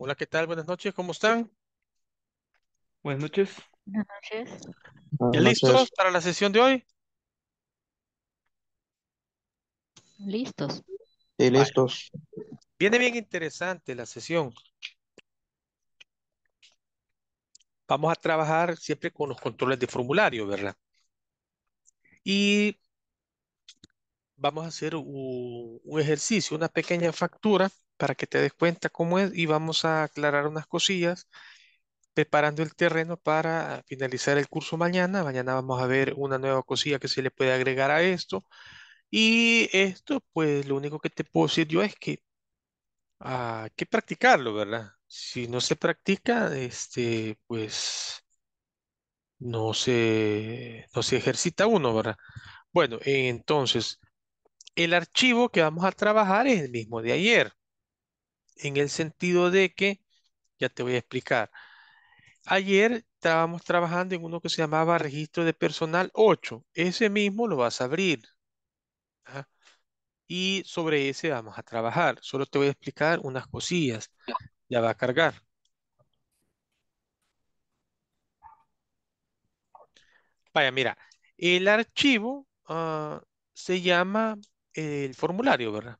Hola, ¿qué tal? Buenas noches, ¿cómo están? Buenas noches. Buenas noches. listos para la sesión de hoy? Listos. Sí, listos. Viene bien interesante la sesión. Vamos a trabajar siempre con los controles de formulario, ¿verdad? Y vamos a hacer un, ejercicio, una pequeña factura para que te des cuenta cómo es y vamos a aclarar unas cosillas preparando el terreno para finalizar el curso mañana. Mañana vamos a ver una nueva cosilla que se le puede agregar a esto. Y esto, pues lo único que te puedo decir yo es que hay que practicarlo, ¿verdad? Si no se practica, este, pues no se, no se ejercita uno, ¿verdad? Bueno, entonces, el archivo que vamos a trabajar es el mismo de ayer, en el sentido de que, ya te voy a explicar, ayer estábamos trabajando en uno que se llamaba registro de personal 8, ese mismo lo vas a abrir. Y sobre ese vamos a trabajar, solo te voy a explicar unas cosillas, ya va a cargar. Vaya, mira, el archivo ah, se llama el formulario, ¿verdad?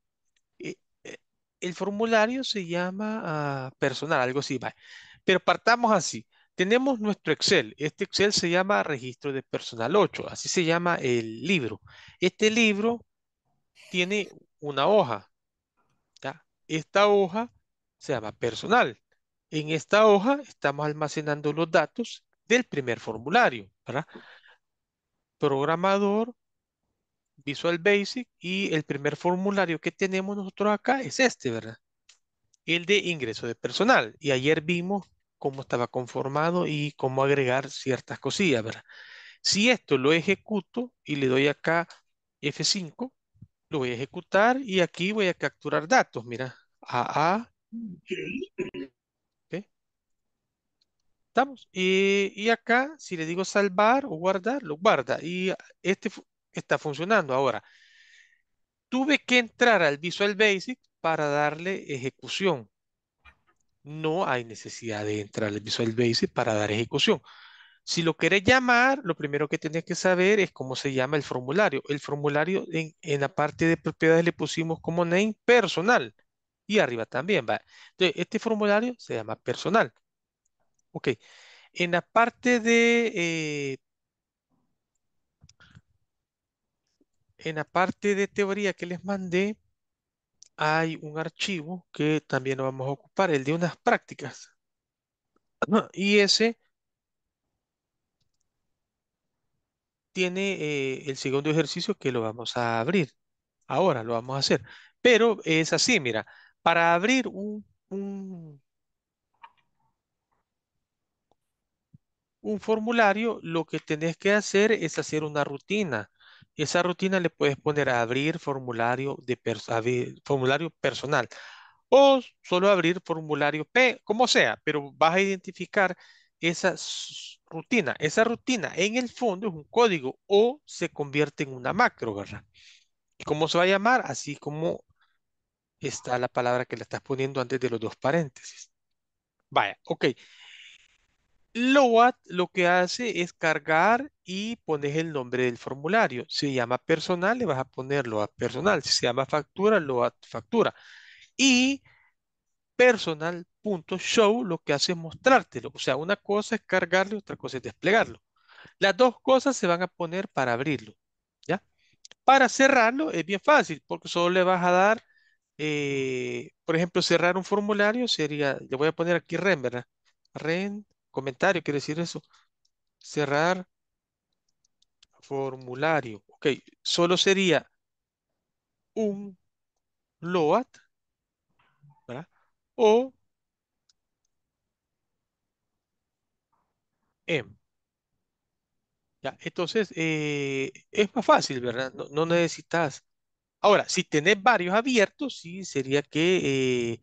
Eh, eh, el formulario se llama ah, personal, algo así, Pero partamos así. Tenemos nuestro Excel. Este Excel se llama Registro de Personal 8. Así se llama el libro. Este libro tiene una hoja. Esta hoja se llama personal. En esta hoja estamos almacenando los datos del primer formulario. ¿verdad? Programador Visual Basic y el primer formulario que tenemos nosotros acá es este, ¿verdad? El de ingreso de personal. Y ayer vimos cómo estaba conformado y cómo agregar ciertas cosillas, ¿verdad? Si esto lo ejecuto y le doy acá F5, lo voy a ejecutar y aquí voy a capturar datos, mira, AA. ¿Ok? ¿Estamos? Y, eh, y acá, si le digo salvar o guardar, lo guarda. Y este está funcionando. Ahora, tuve que entrar al Visual Basic para darle ejecución. No hay necesidad de entrar al Visual Basic para dar ejecución. Si lo querés llamar, lo primero que tenés que saber es cómo se llama el formulario. El formulario en, la parte de propiedades le pusimos como name personal. Y arriba también va. Entonces, este formulario se llama personal. Ok. En la parte de eh, En la parte de teoría que les mandé, hay un archivo que también lo vamos a ocupar, el de unas prácticas. Y ese tiene eh, el segundo ejercicio que lo vamos a abrir. Ahora lo vamos a hacer. Pero es así, mira, para abrir un, un, un formulario, lo que tenés que hacer es hacer una rutina esa rutina le puedes poner a abrir formulario, de formulario personal o solo abrir formulario P, como sea, pero vas a identificar esa rutina. Esa rutina en el fondo es un código o se convierte en una macro, ¿verdad? cómo se va a llamar? Así como está la palabra que le estás poniendo antes de los dos paréntesis. Vaya, ok. lo que hace es cargar y pones el nombre del formulario. Si se llama personal, le vas a ponerlo a personal. Si se llama factura, lo a factura. Y personal.show lo que hace es mostrártelo. O sea, una cosa es cargarlo, otra cosa es desplegarlo. Las dos cosas se van a poner para abrirlo. ¿ya? Para cerrarlo es bien fácil porque solo le vas a dar, eh, por ejemplo, cerrar un formulario sería, yo voy a poner aquí REN, ¿verdad? REN, comentario, quiere decir eso. Cerrar formulario. Ok, solo sería un LOAT O m. Ya, entonces, eh, es más fácil, ¿verdad? No, necesitas. Ahora, si tenés varios abiertos, sí, sería que eh,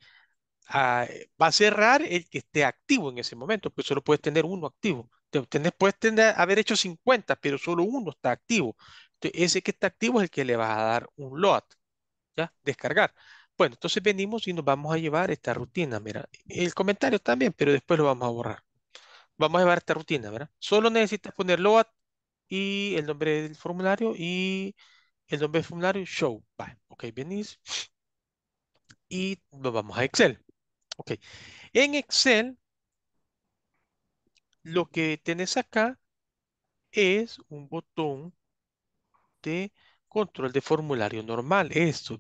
ah, va a cerrar el que esté activo en ese momento, pues solo puedes tener uno activo. Usted pueden haber hecho 50, pero solo uno está activo. ese que está activo es el que le va a dar un load, ¿ya? Descargar. Bueno, entonces venimos y nos vamos a llevar esta rutina, mira. El comentario también, pero después lo vamos a borrar. Vamos a llevar esta rutina, ¿verdad? Solo necesitas poner load y el nombre del formulario y el nombre del formulario show. Vale, ok, venís. Y nos vamos a Excel. Ok. En Excel lo que tenés acá es un botón de control de formulario normal, esto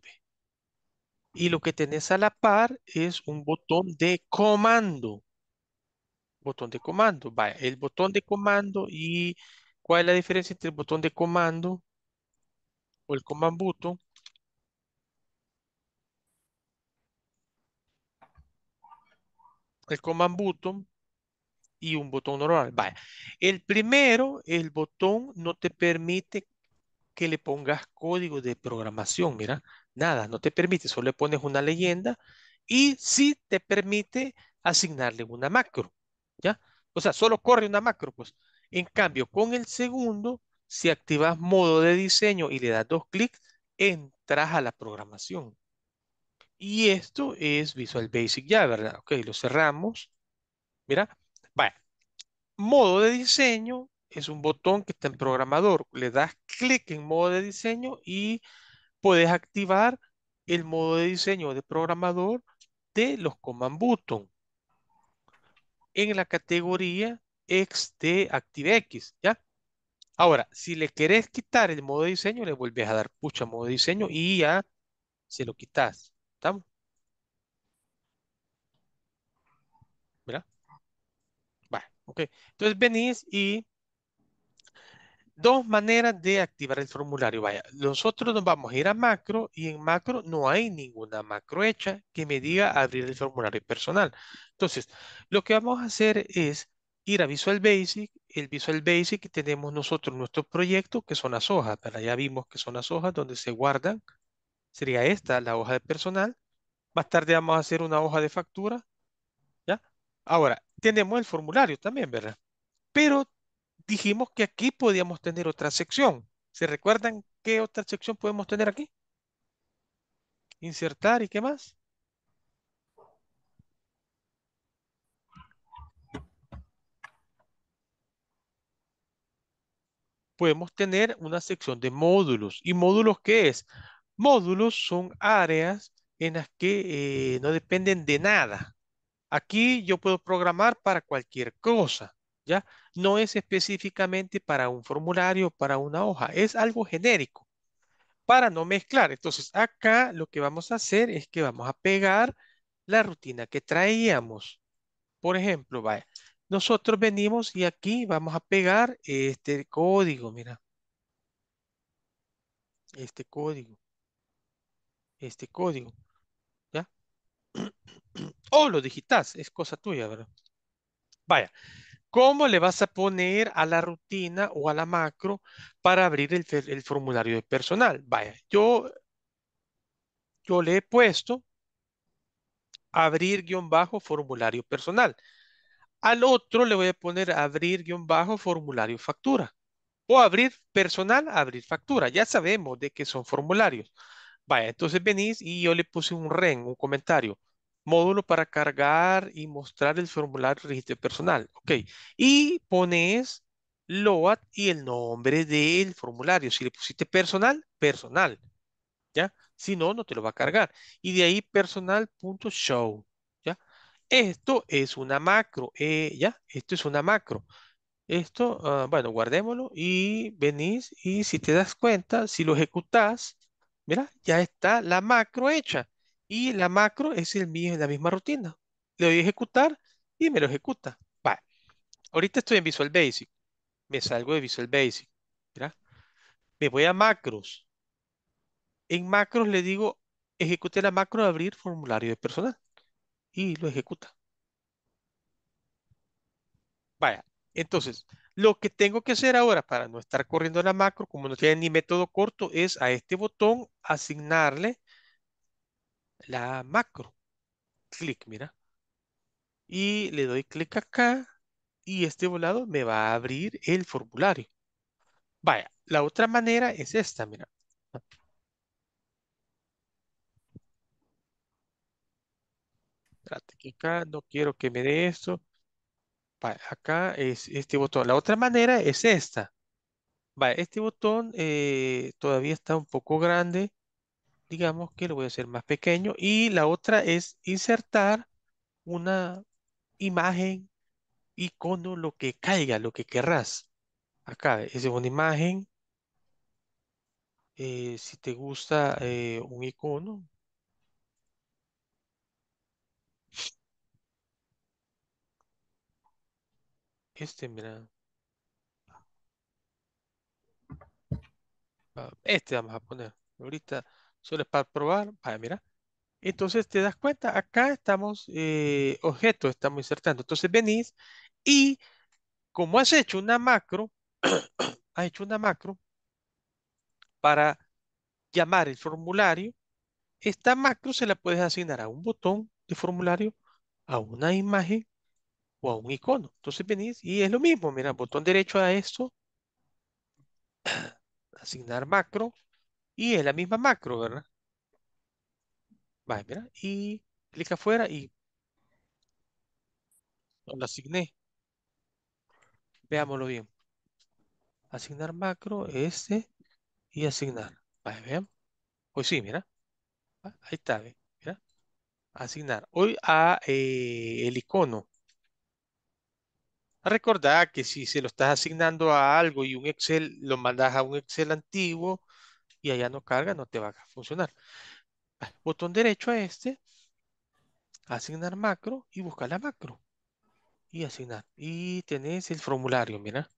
Y lo que tenés a la par es un botón de comando. Botón de comando. Vaya, el botón de comando y ¿cuál es la diferencia entre el botón de comando o el command button? El command button y un botón normal. Vaya, el primero, el botón no te permite que le pongas código de programación, mira, nada, no te permite, solo le pones una leyenda y sí te permite asignarle una macro, ¿ya? O sea, solo corre una macro, pues. En cambio, con el segundo, si activas modo de diseño y le das dos clics, entras a la programación. Y esto es Visual Basic ya, ¿verdad? Ok, lo cerramos. Mira, Modo de diseño es un botón que está en programador. Le das clic en modo de diseño y puedes activar el modo de diseño de programador de los command button en la categoría X de ActiveX, ¿ya? Ahora, si le querés quitar el modo de diseño, le vuelves a dar pucha modo de diseño y ya se lo quitas. ¿Estamos? Ok, entonces venís y dos maneras de activar el formulario. Vaya, nosotros nos vamos a ir a macro y en macro no hay ninguna macro hecha que me diga abrir el formulario personal. Entonces, lo que vamos a hacer es ir a Visual Basic. El Visual Basic tenemos nosotros nuestro proyecto, que son las hojas, Ya vimos que son las hojas donde se guardan. Sería esta la hoja de personal. Más tarde vamos a hacer una hoja de factura Ahora, tenemos el formulario también, ¿verdad? Pero dijimos que aquí podíamos tener otra sección. ¿Se recuerdan qué otra sección podemos tener aquí? Insertar y qué más. Podemos tener una sección de módulos. ¿Y módulos qué es? Módulos son áreas en las que eh, no dependen de nada. Aquí yo puedo programar para cualquier cosa, ¿ya? No es específicamente para un formulario, para una hoja, es algo genérico para no mezclar. Entonces acá lo que vamos a hacer es que vamos a pegar la rutina que traíamos. Por ejemplo, vaya, nosotros venimos y aquí vamos a pegar este código, mira. Este código. Este código o oh, lo digitas, es cosa tuya, ¿verdad? Vaya, ¿cómo le vas a poner a la rutina o a la macro para abrir el, el formulario de personal? Vaya, yo, yo le he puesto abrir guión bajo formulario personal. Al otro le voy a poner abrir guión bajo formulario factura. O abrir personal, abrir factura. Ya sabemos de qué son formularios. Vaya, entonces venís y yo le puse un ren, un comentario módulo para cargar y mostrar el formulario de registro personal. Ok. Y pones LOAD y el nombre del formulario. Si le pusiste personal, personal. ¿Ya? Si no, no te lo va a cargar. Y de ahí personal.show. ¿Ya? Esto es una macro. Eh, ¿Ya? Esto es una macro. Esto, ah, bueno, guardémoslo y venís y si te das cuenta, si lo ejecutas, mira, ya está la macro hecha. Y la macro es el mismo, la misma rutina. Le doy a ejecutar y me lo ejecuta. Vale. Ahorita estoy en Visual Basic. Me salgo de Visual Basic. Me voy a macros. En macros le digo, ejecute la macro de abrir formulario de personal. Y lo ejecuta. Vaya, entonces, lo que tengo que hacer ahora para no estar corriendo la macro, como no tiene ni método corto, es a este botón asignarle la macro. Clic, mira. Y le doy clic acá y este volado me va a abrir el formulario. Vaya, la otra manera es esta, mira. acá no quiero que me dé esto. acá es este botón. La otra manera es esta. Vaya, este botón eh, todavía está un poco grande digamos que lo voy a hacer más pequeño y la otra es insertar una imagen, icono, lo que caiga, lo que querrás. Acá, esa es una imagen. Eh, si te gusta eh, un icono. Este, mira. Ah, este vamos a poner. Ahorita Solo es para probar. para mira. Entonces te das cuenta, acá estamos eh, objetos, estamos insertando. Entonces venís y como has hecho una macro, has hecho una macro para llamar el formulario, esta macro se la puedes asignar a un botón de formulario, a una imagen o a un icono. Entonces venís y es lo mismo, mira, botón derecho a esto, asignar macro, y es la misma macro, ¿verdad? Vale, mira, y clic afuera y lo asigné. Veámoslo bien. Asignar macro, este, y asignar. Vale, vean. Hoy sí, mira. Ah, ahí está, ¿ve? mira. Asignar. Hoy a ah, eh, el icono. Ah, Recordad que si se lo estás asignando a algo y un Excel, lo mandas a un Excel antiguo, y allá no carga, no te va a funcionar. Botón derecho a este, asignar macro y buscar la macro. Y asignar. Y tenés el formulario, mira.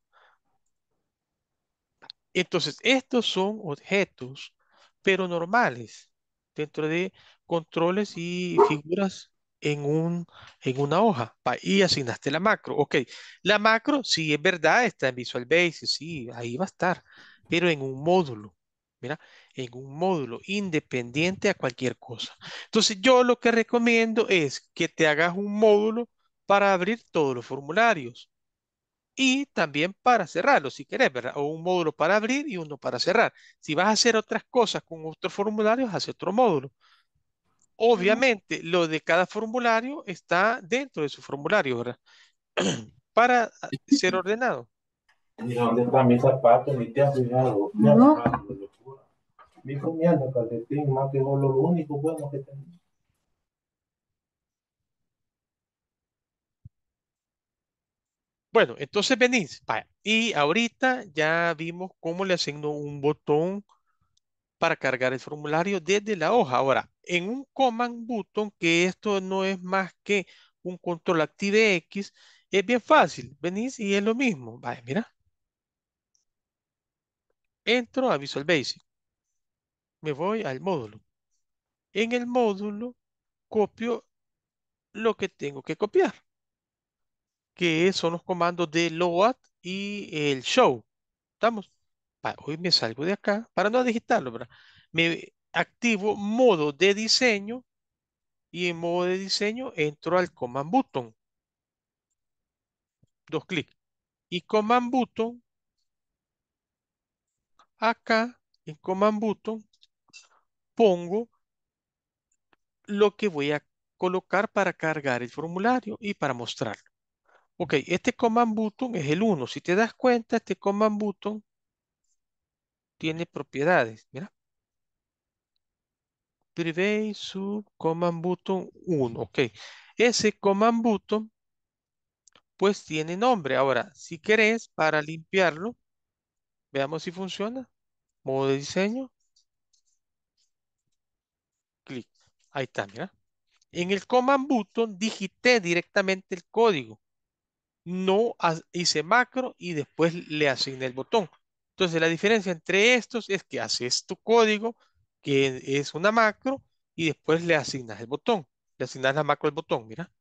Entonces, estos son objetos, pero normales, dentro de controles y figuras en, un, en una hoja. Y asignaste la macro. Ok, la macro, sí, es verdad, está en Visual Basic, sí, ahí va a estar, pero en un módulo mira En un módulo independiente a cualquier cosa. Entonces yo lo que recomiendo es que te hagas un módulo para abrir todos los formularios y también para cerrarlos si querés, ¿verdad? O un módulo para abrir y uno para cerrar. Si vas a hacer otras cosas con otros formularios, hace otro módulo. Obviamente, lo de cada formulario está dentro de su formulario, ¿verdad? para ah, ser ordenado. dónde está mi zapato, lo único bueno que Bueno, entonces venís. Y ahorita ya vimos cómo le asignó un botón para cargar el formulario desde la hoja. Ahora, en un command button, que esto no es más que un control active X, es bien fácil. Venís y es lo mismo. vale mira. Entro a Visual Basic me voy al módulo. En el módulo copio lo que tengo que copiar, que son los comandos de load y el show. ¿Estamos? Hoy me salgo de acá, para no digitarlo, ¿verdad? Me activo modo de diseño y en modo de diseño entro al command button. Dos clics. Y command button, acá en command button, pongo lo que voy a colocar para cargar el formulario y para mostrarlo. Ok, este command button es el 1. Si te das cuenta, este command button tiene propiedades. Mira. Private sub command button 1. Ok. Ese command button pues tiene nombre. Ahora, si querés, para limpiarlo, veamos si funciona. Modo de diseño clic. Ahí está, mira. En el command button digité directamente el código. No hice macro y después le asigné el botón. Entonces la diferencia entre estos es que haces tu código, que es una macro, y después le asignas el botón. Le asignas la macro al botón, mira.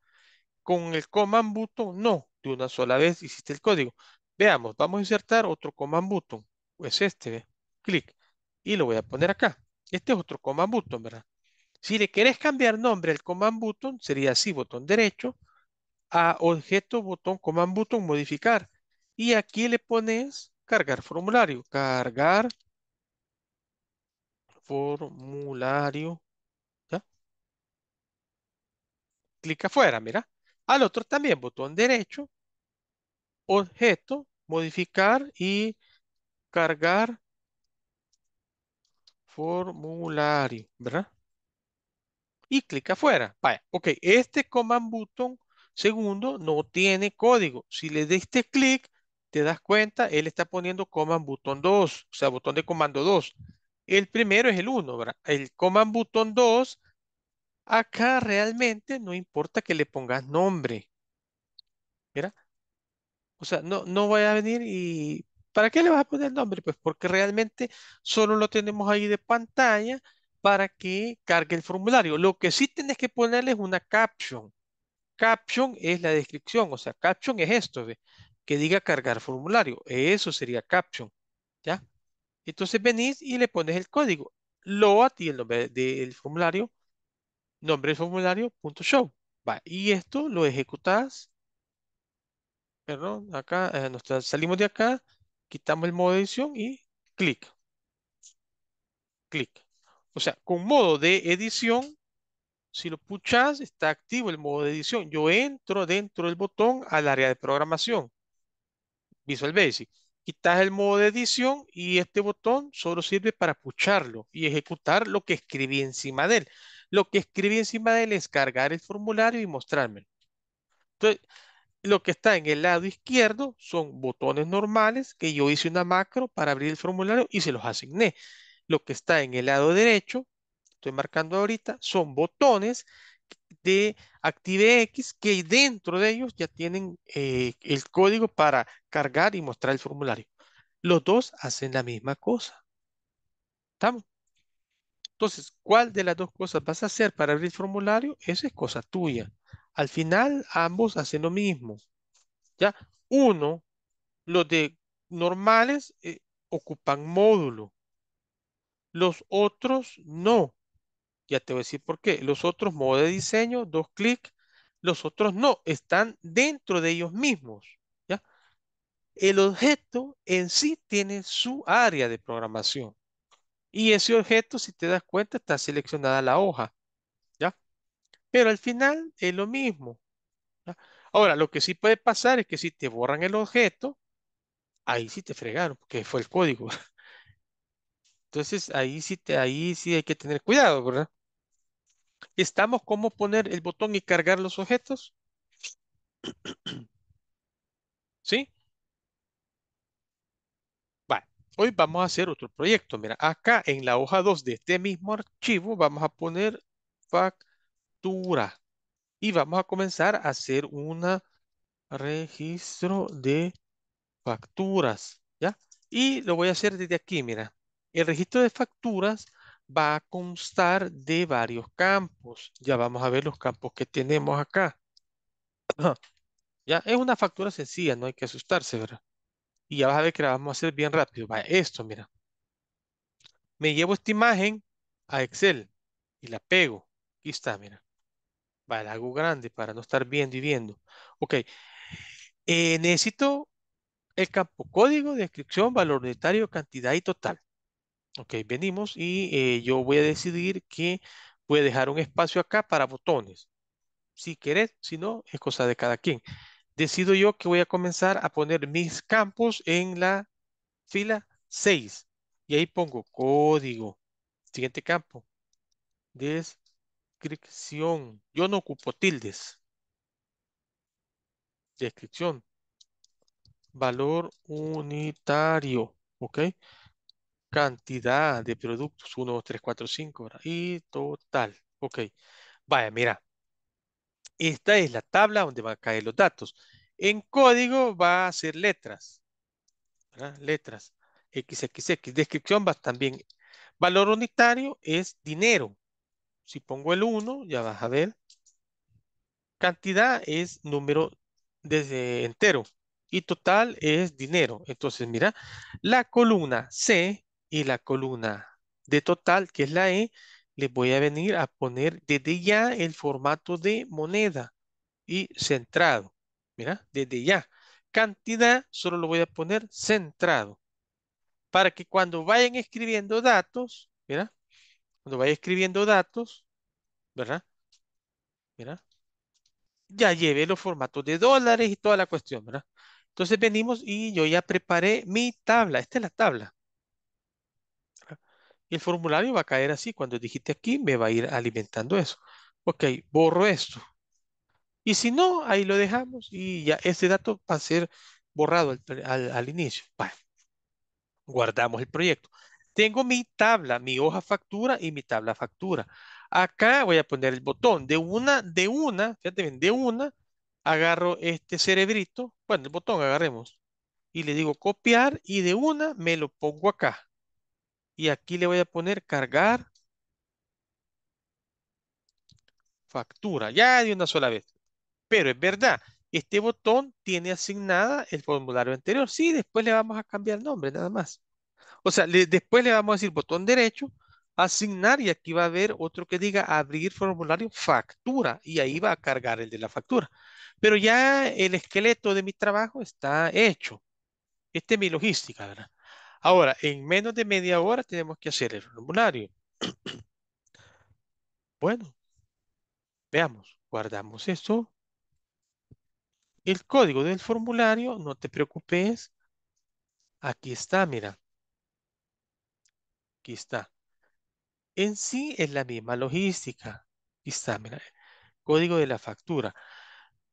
Con el command button, no. De una sola vez hiciste el código. Veamos, vamos a insertar otro command button. Pues este, clic. Y lo voy a poner acá. Este es otro command button, ¿verdad? Si le querés cambiar nombre al command button, sería así, botón derecho, a objeto, botón, command button, modificar. Y aquí le pones cargar formulario, cargar formulario. ¿ya? Clic afuera, mira. Al otro también, botón derecho, objeto, modificar y cargar formulario, ¿verdad? y clic afuera. Vaya, ok, este command button segundo no tiene código. Si le diste clic, te das cuenta, él está poniendo command button 2, o sea, botón de comando 2. El primero es el 1, ¿verdad? El command button 2, acá realmente no importa que le pongas nombre. Mira, o sea, no, no voy a venir y... ¿Para qué le vas a poner nombre? Pues porque realmente solo lo tenemos ahí de pantalla para que cargue el formulario. Lo que sí tienes que ponerle es una caption. Caption es la descripción, o sea, caption es esto, que diga cargar formulario. Eso sería caption, ¿ya? Entonces venís y le pones el código. LOAD y el nombre del formulario, nombre del formulario, y esto lo ejecutas. Perdón, acá eh, salimos de acá, quitamos el modo edición y clic. Clic. O sea, con modo de edición, si lo puchas, está activo el modo de edición. Yo entro dentro del botón al área de programación. Visual Basic. Quitas el modo de edición y este botón solo sirve para pucharlo y ejecutar lo que escribí encima de él. Lo que escribí encima de él es cargar el formulario y mostrármelo. Entonces, lo que está en el lado izquierdo son botones normales que yo hice una macro para abrir el formulario y se los asigné. Lo que está en el lado derecho, estoy marcando ahorita, son botones de ActiveX que dentro de ellos ya tienen eh, el código para cargar y mostrar el formulario. Los dos hacen la misma cosa. ¿Estamos? Entonces, ¿cuál de las dos cosas vas a hacer para abrir el formulario? Esa es cosa tuya. Al final, ambos hacen lo mismo. ¿Ya? Uno, los de normales eh, ocupan módulo. Los otros no. Ya te voy a decir por qué. Los otros modo de diseño, dos clics. Los otros no. Están dentro de ellos mismos. ¿ya? El objeto en sí tiene su área de programación. Y ese objeto, si te das cuenta, está seleccionada la hoja. ¿ya? Pero al final es lo mismo. Ahora, lo que sí puede pasar es que si te borran el objeto, ahí sí te fregaron, porque fue el código. Entonces ahí sí, te, ahí sí hay que tener cuidado, ¿verdad? ¿Estamos cómo poner el botón y cargar los objetos? ¿Sí? Vale. Hoy vamos a hacer otro proyecto. Mira, acá en la hoja 2 de este mismo archivo vamos a poner factura. Y vamos a comenzar a hacer un registro de facturas. ¿Ya? Y lo voy a hacer desde aquí, mira. El registro de facturas va a constar de varios campos. Ya vamos a ver los campos que tenemos acá. Ya, es una factura sencilla, no hay que asustarse, ¿verdad? Y ya vas a ver que la vamos a hacer bien rápido. Va, esto, mira. Me llevo esta imagen a Excel y la pego. Aquí está, mira. Va, la hago grande para no estar viendo y viendo. Ok. Eh, necesito el campo código, descripción, valor unitario, cantidad y total. Ok, venimos y eh, yo voy a decidir que voy a dejar un espacio acá para botones. Si querés, si no, es cosa de cada quien. Decido yo que voy a comenzar a poner mis campos en la fila 6. Y ahí pongo código. Siguiente campo. Descripción. Yo no ocupo tildes. Descripción. Valor unitario. ¿Ok? cantidad de productos, 1, 2, 3, 4, 5, y total. Ok, vaya, mira, esta es la tabla donde van a caer los datos. En código va a ser letras, ¿verdad? letras, XXX, descripción va también. Valor unitario es dinero. Si pongo el 1, ya vas a ver. Cantidad es número desde entero y total es dinero. Entonces, mira, la columna C y la columna de total, que es la E, les voy a venir a poner desde ya el formato de moneda y centrado. Mira, desde ya. Cantidad solo lo voy a poner centrado. Para que cuando vayan escribiendo datos, mira, cuando vayan escribiendo datos, ¿verdad? Mira, ya lleve los formatos de dólares y toda la cuestión, ¿verdad? Entonces venimos y yo ya preparé mi tabla. Esta es la tabla el formulario va a caer así. Cuando dijiste aquí, me va a ir alimentando eso. Ok, borro esto. Y si no, ahí lo dejamos y ya ese dato va a ser borrado al, inicio. Guardamos el proyecto. Tengo mi tabla, mi hoja factura y mi tabla factura. Acá voy a poner el botón. De una, de una, fíjate bien, de una, agarro este cerebrito. Bueno, el botón agarremos. Y le digo copiar y de una me lo pongo acá. Y aquí le voy a poner cargar factura, ya de una sola vez. Pero es verdad, este botón tiene asignada el formulario anterior. Sí, después le vamos a cambiar el nombre, nada más. O sea, después le vamos a decir botón derecho, asignar y aquí va a haber otro que diga abrir formulario factura y ahí va a cargar el de la factura. Pero ya el esqueleto de mi trabajo está hecho. Esta es mi logística, ¿verdad? Ahora, en menos de media hora tenemos que hacer el formulario. Bueno, veamos, guardamos esto. El código del formulario, no te preocupes. Aquí está, mira. Aquí está. En sí es la misma logística. Aquí está, mira. Código de la factura.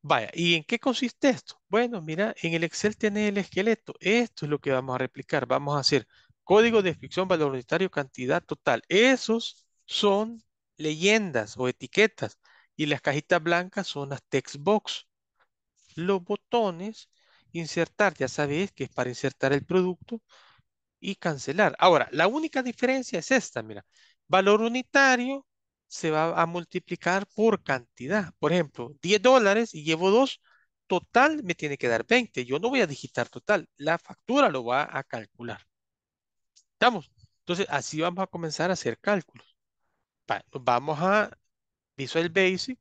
Vaya, ¿y en qué consiste esto? Bueno, mira, en el Excel tiene el esqueleto. Esto es lo que vamos a replicar. Vamos a hacer código de ficción valor unitario, cantidad total. Esos son leyendas o etiquetas. Y las cajitas blancas son las text box. Los botones, insertar, ya sabéis que es para insertar el producto y cancelar. Ahora, la única diferencia es esta, mira. Valor unitario se va a multiplicar por cantidad. Por ejemplo, 10 dólares y llevo 2, total me tiene que dar 20. Yo no voy a digitar total, la factura lo va a calcular. ¿Estamos? Entonces, así vamos a comenzar a hacer cálculos. Vamos a Visual Basic.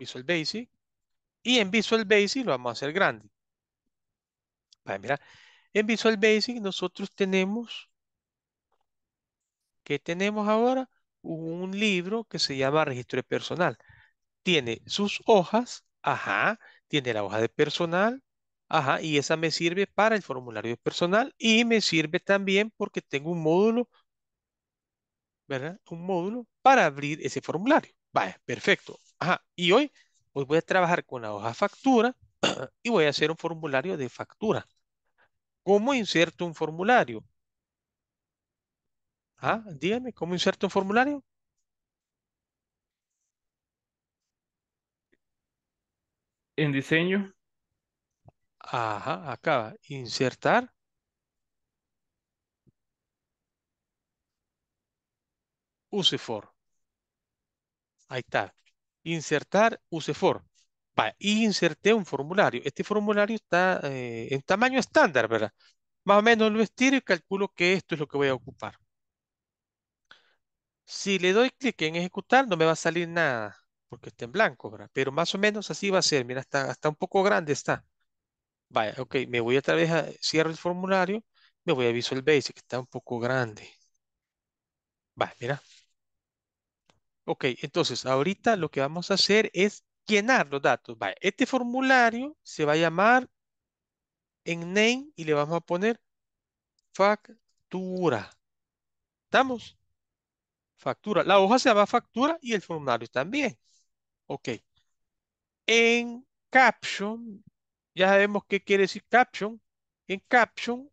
Visual Basic. Y en Visual Basic lo vamos a hacer grande. para en Visual Basic nosotros tenemos ¿Qué tenemos ahora? Un libro que se llama Registro de Personal. Tiene sus hojas, ajá, tiene la hoja de personal, ajá, y esa me sirve para el formulario de personal y me sirve también porque tengo un módulo, ¿verdad? Un módulo para abrir ese formulario. Vaya, perfecto. Ajá, y hoy, hoy voy a trabajar con la hoja factura y voy a hacer un formulario de factura. ¿Cómo inserto un formulario? Ah, dígame, ¿cómo inserto un formulario? En diseño, Ajá, acá, insertar. Use for. Ahí está. Insertar, use for. inserté un formulario. Este formulario está eh, en tamaño estándar, ¿verdad? Más o menos lo estiro y calculo que esto es lo que voy a ocupar. Si le doy clic en ejecutar, no me va a salir nada, porque está en blanco, ¿verdad? Pero más o menos así va a ser. Mira, está, está un poco grande, está. Vaya, ok, me voy otra vez a, cierro el formulario, me voy a Visual Basic, está un poco grande. Va, mira. Ok, entonces ahorita lo que vamos a hacer es llenar los datos. Vaya, este formulario se va a llamar en name y le vamos a poner factura. ¿Estamos? factura. La hoja se llama factura y el formulario también. Ok. En caption, ya sabemos qué quiere decir caption. En caption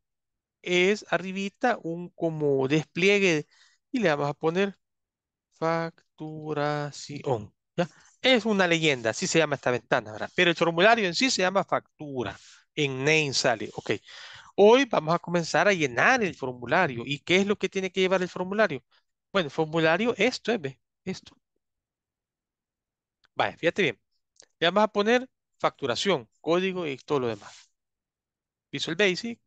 es arribita un como despliegue y le vamos a poner facturación. Es una leyenda, así se llama esta ventana, ¿verdad? Pero el formulario en sí se llama factura. En name sale, ok. Hoy vamos a comenzar a llenar el formulario. ¿Y qué es lo que tiene que llevar el formulario? Bueno, formulario, esto es, Esto. Vale, fíjate bien. Le vamos a poner facturación, código y todo lo demás. Visual Basic.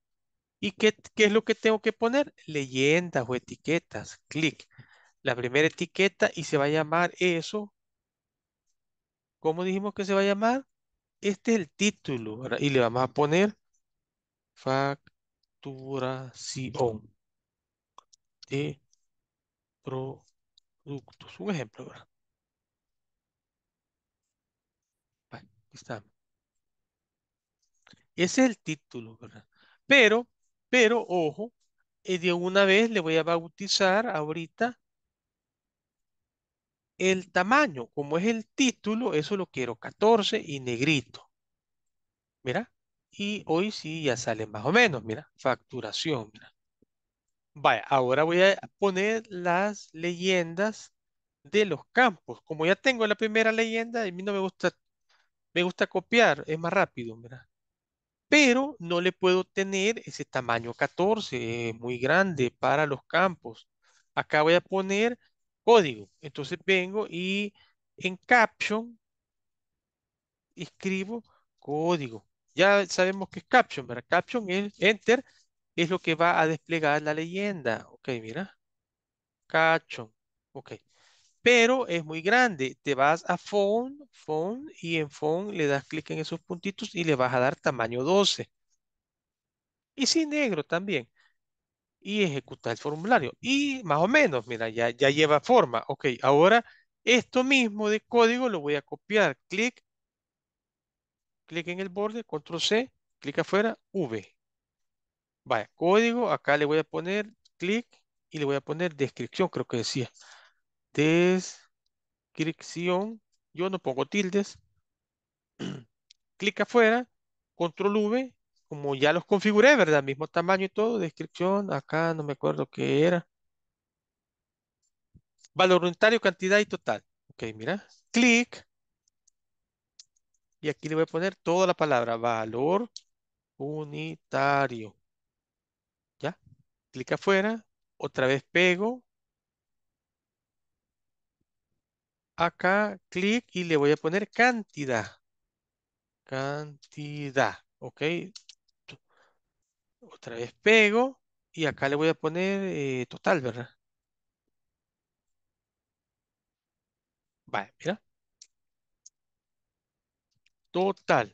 ¿Y qué, qué es lo que tengo que poner? Leyendas o etiquetas. Clic. La primera etiqueta y se va a llamar eso. ¿Cómo dijimos que se va a llamar? Este es el título. Y le vamos a poner facturación productos. Un ejemplo, Ese es el título, ¿verdad? Pero, pero, ojo, eh, de una vez le voy a bautizar ahorita el tamaño. Como es el título, eso lo quiero 14 y negrito. Mira, y hoy sí ya sale más o menos, mira, facturación, Vaya, ahora voy a poner las leyendas de los campos. Como ya tengo la primera leyenda, a mí no me gusta, me gusta copiar, es más rápido, ¿verdad? Pero no le puedo tener ese tamaño 14, es muy grande para los campos. Acá voy a poner código. Entonces vengo y en caption escribo código. Ya sabemos que es caption, ¿verdad? Caption es enter es lo que va a desplegar la leyenda. Ok, mira. cacho, Ok. Pero es muy grande. Te vas a phone, phone, y en phone le das clic en esos puntitos y le vas a dar tamaño 12. Y sin negro también. Y ejecutar el formulario. Y más o menos, mira, ya, ya lleva forma. Ok, ahora esto mismo de código lo voy a copiar. Clic, clic en el borde, control C, clic afuera, V. Vaya, código, acá le voy a poner clic y le voy a poner descripción, creo que decía. Descripción, yo no pongo tildes. clic afuera, control V, como ya los configuré, ¿verdad? Mismo tamaño y todo, descripción, acá no me acuerdo qué era. Valor unitario, cantidad y total. Ok, mira, clic. Y aquí le voy a poner toda la palabra, valor unitario clic afuera, otra vez pego, acá, clic y le voy a poner cantidad. Cantidad, ¿ok? Otra vez pego y acá le voy a poner eh, total, ¿verdad? Vale, mira. Total.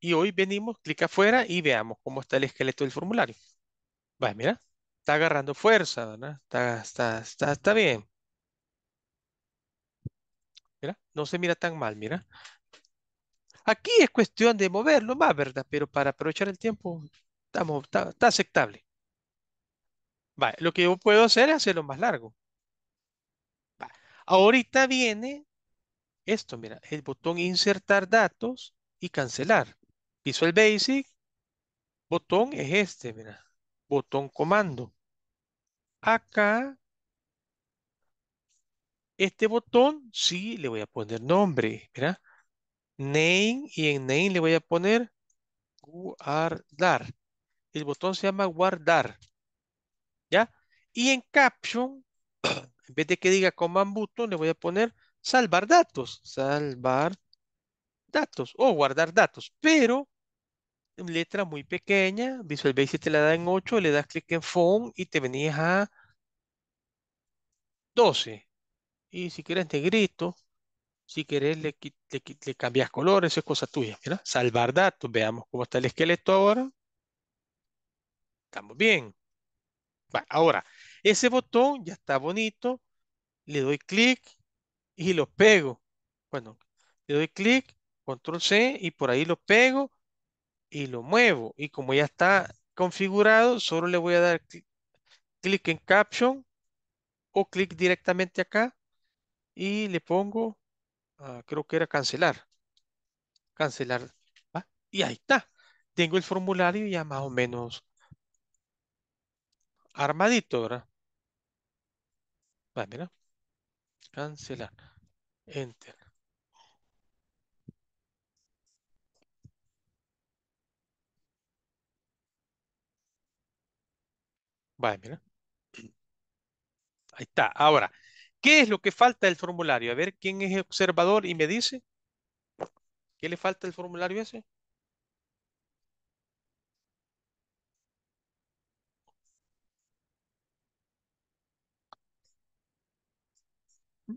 y hoy venimos, clic afuera y veamos cómo está el esqueleto del formulario. Vale, mira está agarrando fuerza, ¿verdad? Está, bien. Mira, no se mira tan mal, mira. Aquí es cuestión de moverlo más, ¿verdad? Pero para aprovechar el tiempo, está, aceptable. Vale, lo que yo puedo hacer es hacerlo más largo. Ahorita viene esto, mira, el botón insertar datos y cancelar. el Basic, botón es este, mira botón comando. Acá, este botón, sí, le voy a poner nombre, ¿verdad? Name, y en name le voy a poner guardar. El botón se llama guardar, ¿ya? Y en caption, en vez de que diga command button, le voy a poner salvar datos, salvar datos o guardar datos, pero letra muy pequeña, Visual Basic te la da en 8, le das clic en font y te venías a 12. Y si quieres negrito, si quieres le, cambias color, eso es cosa tuya. salvar datos, veamos cómo está el esqueleto ahora. Estamos bien. ahora, ese botón ya está bonito, le doy clic y lo pego. Bueno, le doy clic, control C y por ahí lo pego y lo muevo. Y como ya está configurado, solo le voy a dar clic en Caption o clic directamente acá y le pongo, ah, creo que era cancelar. Cancelar. Y ahí está. Tengo el formulario ya más o menos armadito, ¿verdad? Va, mira. Cancelar. Enter. mira. Ahí está. Ahora, ¿qué es lo que falta del formulario? A ver quién es el observador y me dice. ¿Qué le falta el formulario ese?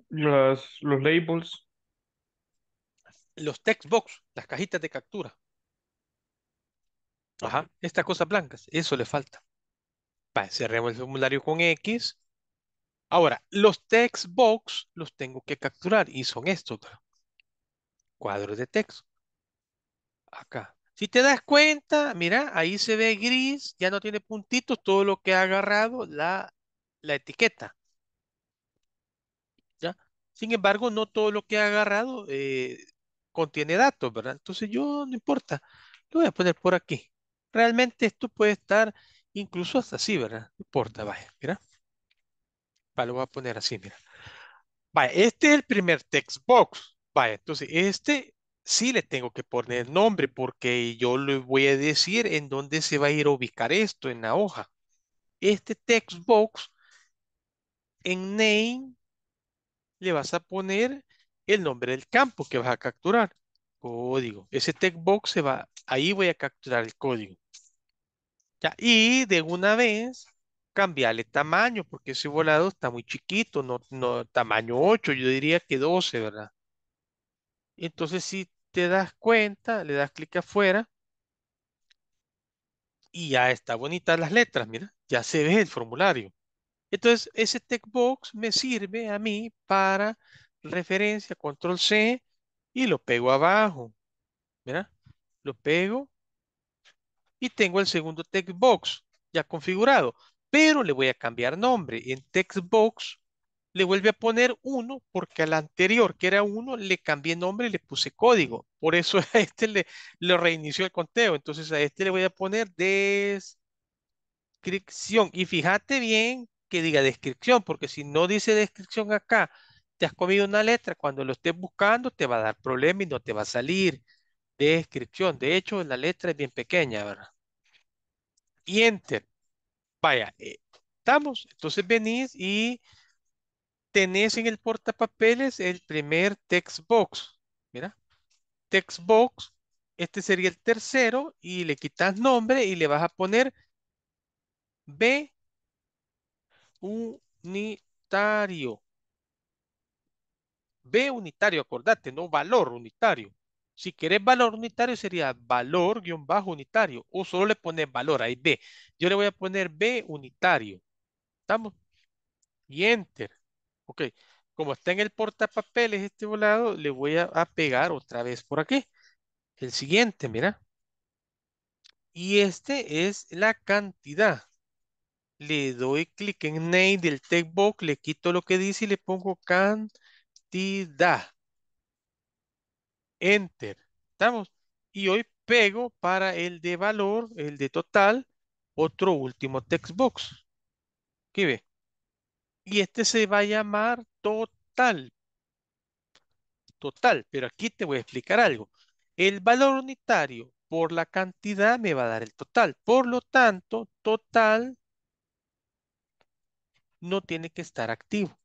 los labels. Los text box, las cajitas de captura. Ajá, estas cosas blancas, eso le falta cerremos el formulario con X. Ahora, los text box los tengo que capturar y son estos. Cuadros de texto. Acá. Si te das cuenta, mira, ahí se ve gris, ya no tiene puntitos, todo lo que ha agarrado la, la etiqueta. ¿Ya? Sin embargo, no todo lo que ha agarrado eh, contiene datos, ¿verdad? Entonces yo, no importa, lo voy a poner por aquí. Realmente esto puede estar Incluso hasta así, ¿verdad? No importa, vaya, mira. lo voy a poner así, mira. Vaya, este es el primer text box. Vaya, entonces este sí le tengo que poner nombre porque yo le voy a decir en dónde se va a ir a ubicar esto en la hoja. Este text box en name le vas a poner el nombre del campo que vas a capturar. Código. Ese text box se va, ahí voy a capturar el código y de una vez cambiarle tamaño, porque ese volado está muy chiquito, no, no, tamaño 8, yo diría que 12, ¿verdad? Entonces, si te das cuenta, le das clic afuera y ya está bonitas las letras, mira, ya se ve el formulario. Entonces, ese textbox me sirve a mí para referencia, control C, y lo pego abajo. Mira, lo pego tengo el segundo text box ya configurado, pero le voy a cambiar nombre. En text box le vuelve a poner uno, porque al anterior que era uno, le cambié nombre y le puse código. Por eso a este le, reinicio reinició el conteo. Entonces a este le voy a poner descripción. Y fíjate bien que diga descripción porque si no dice descripción acá, te has comido una letra, cuando lo estés buscando te va a dar problema y no te va a salir. Descripción. De hecho, la letra es bien pequeña, ¿verdad? y enter. Vaya, eh, estamos. Entonces venís y tenés en el portapapeles el primer text box. Mira, text box. Este sería el tercero y le quitas nombre y le vas a poner B unitario. B unitario, acordate, no valor unitario. Si querés valor unitario sería valor guión bajo unitario o solo le pones valor, ahí B. Yo le voy a poner B unitario. ¿Estamos? Y enter. Ok. Como está en el portapapeles este volado, le voy a, pegar otra vez por aquí. El siguiente, mira. Y este es la cantidad. Le doy clic en name del textbook le quito lo que dice y le pongo cantidad. Enter. ¿Estamos? Y hoy pego para el de valor, el de total, otro último textbox. ¿Qué ve? Y este se va a llamar total. Total, pero aquí te voy a explicar algo. El valor unitario por la cantidad me va a dar el total. Por lo tanto, total no tiene que estar activo.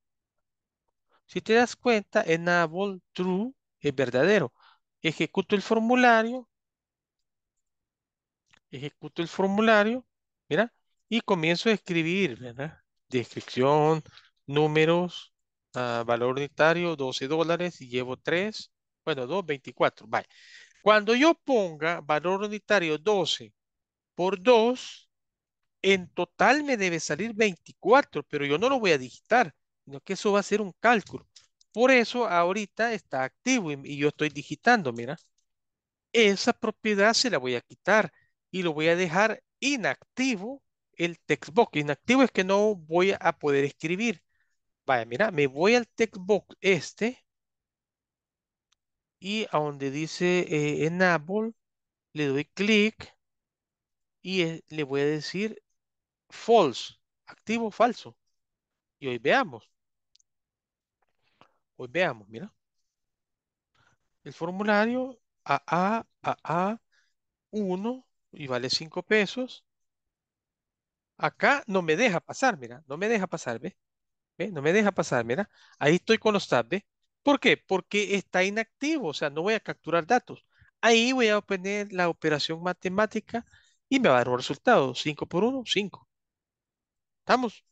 Si te das cuenta, enable true es verdadero ejecuto el formulario, ejecuto el formulario, mira, y comienzo a escribir, ¿verdad? Descripción, números, ah, valor unitario, 12 dólares, y llevo 3, bueno, 2, 24, vale. Cuando yo ponga valor unitario 12 por 2, en total me debe salir 24, pero yo no lo voy a digitar, sino que eso va a ser un cálculo. Por eso ahorita está activo y, yo estoy digitando, mira. Esa propiedad se la voy a quitar y lo voy a dejar inactivo el textbox. Inactivo es que no voy a poder escribir. Vaya, mira, me voy al textbox este y a donde dice eh, enable, le doy clic y eh, le voy a decir false, activo falso. Y hoy veamos hoy pues veamos, mira. El formulario AA, AA, 1 y vale 5 pesos. Acá no me deja pasar, mira, no me deja pasar, ¿ve? No me deja pasar, mira. Ahí estoy con los tabs, ¿ve? ¿Por qué? Porque está inactivo, o sea, no voy a capturar datos. Ahí voy a obtener la operación matemática y me va a dar un resultado. 5 por 1, 5. ¿Estamos?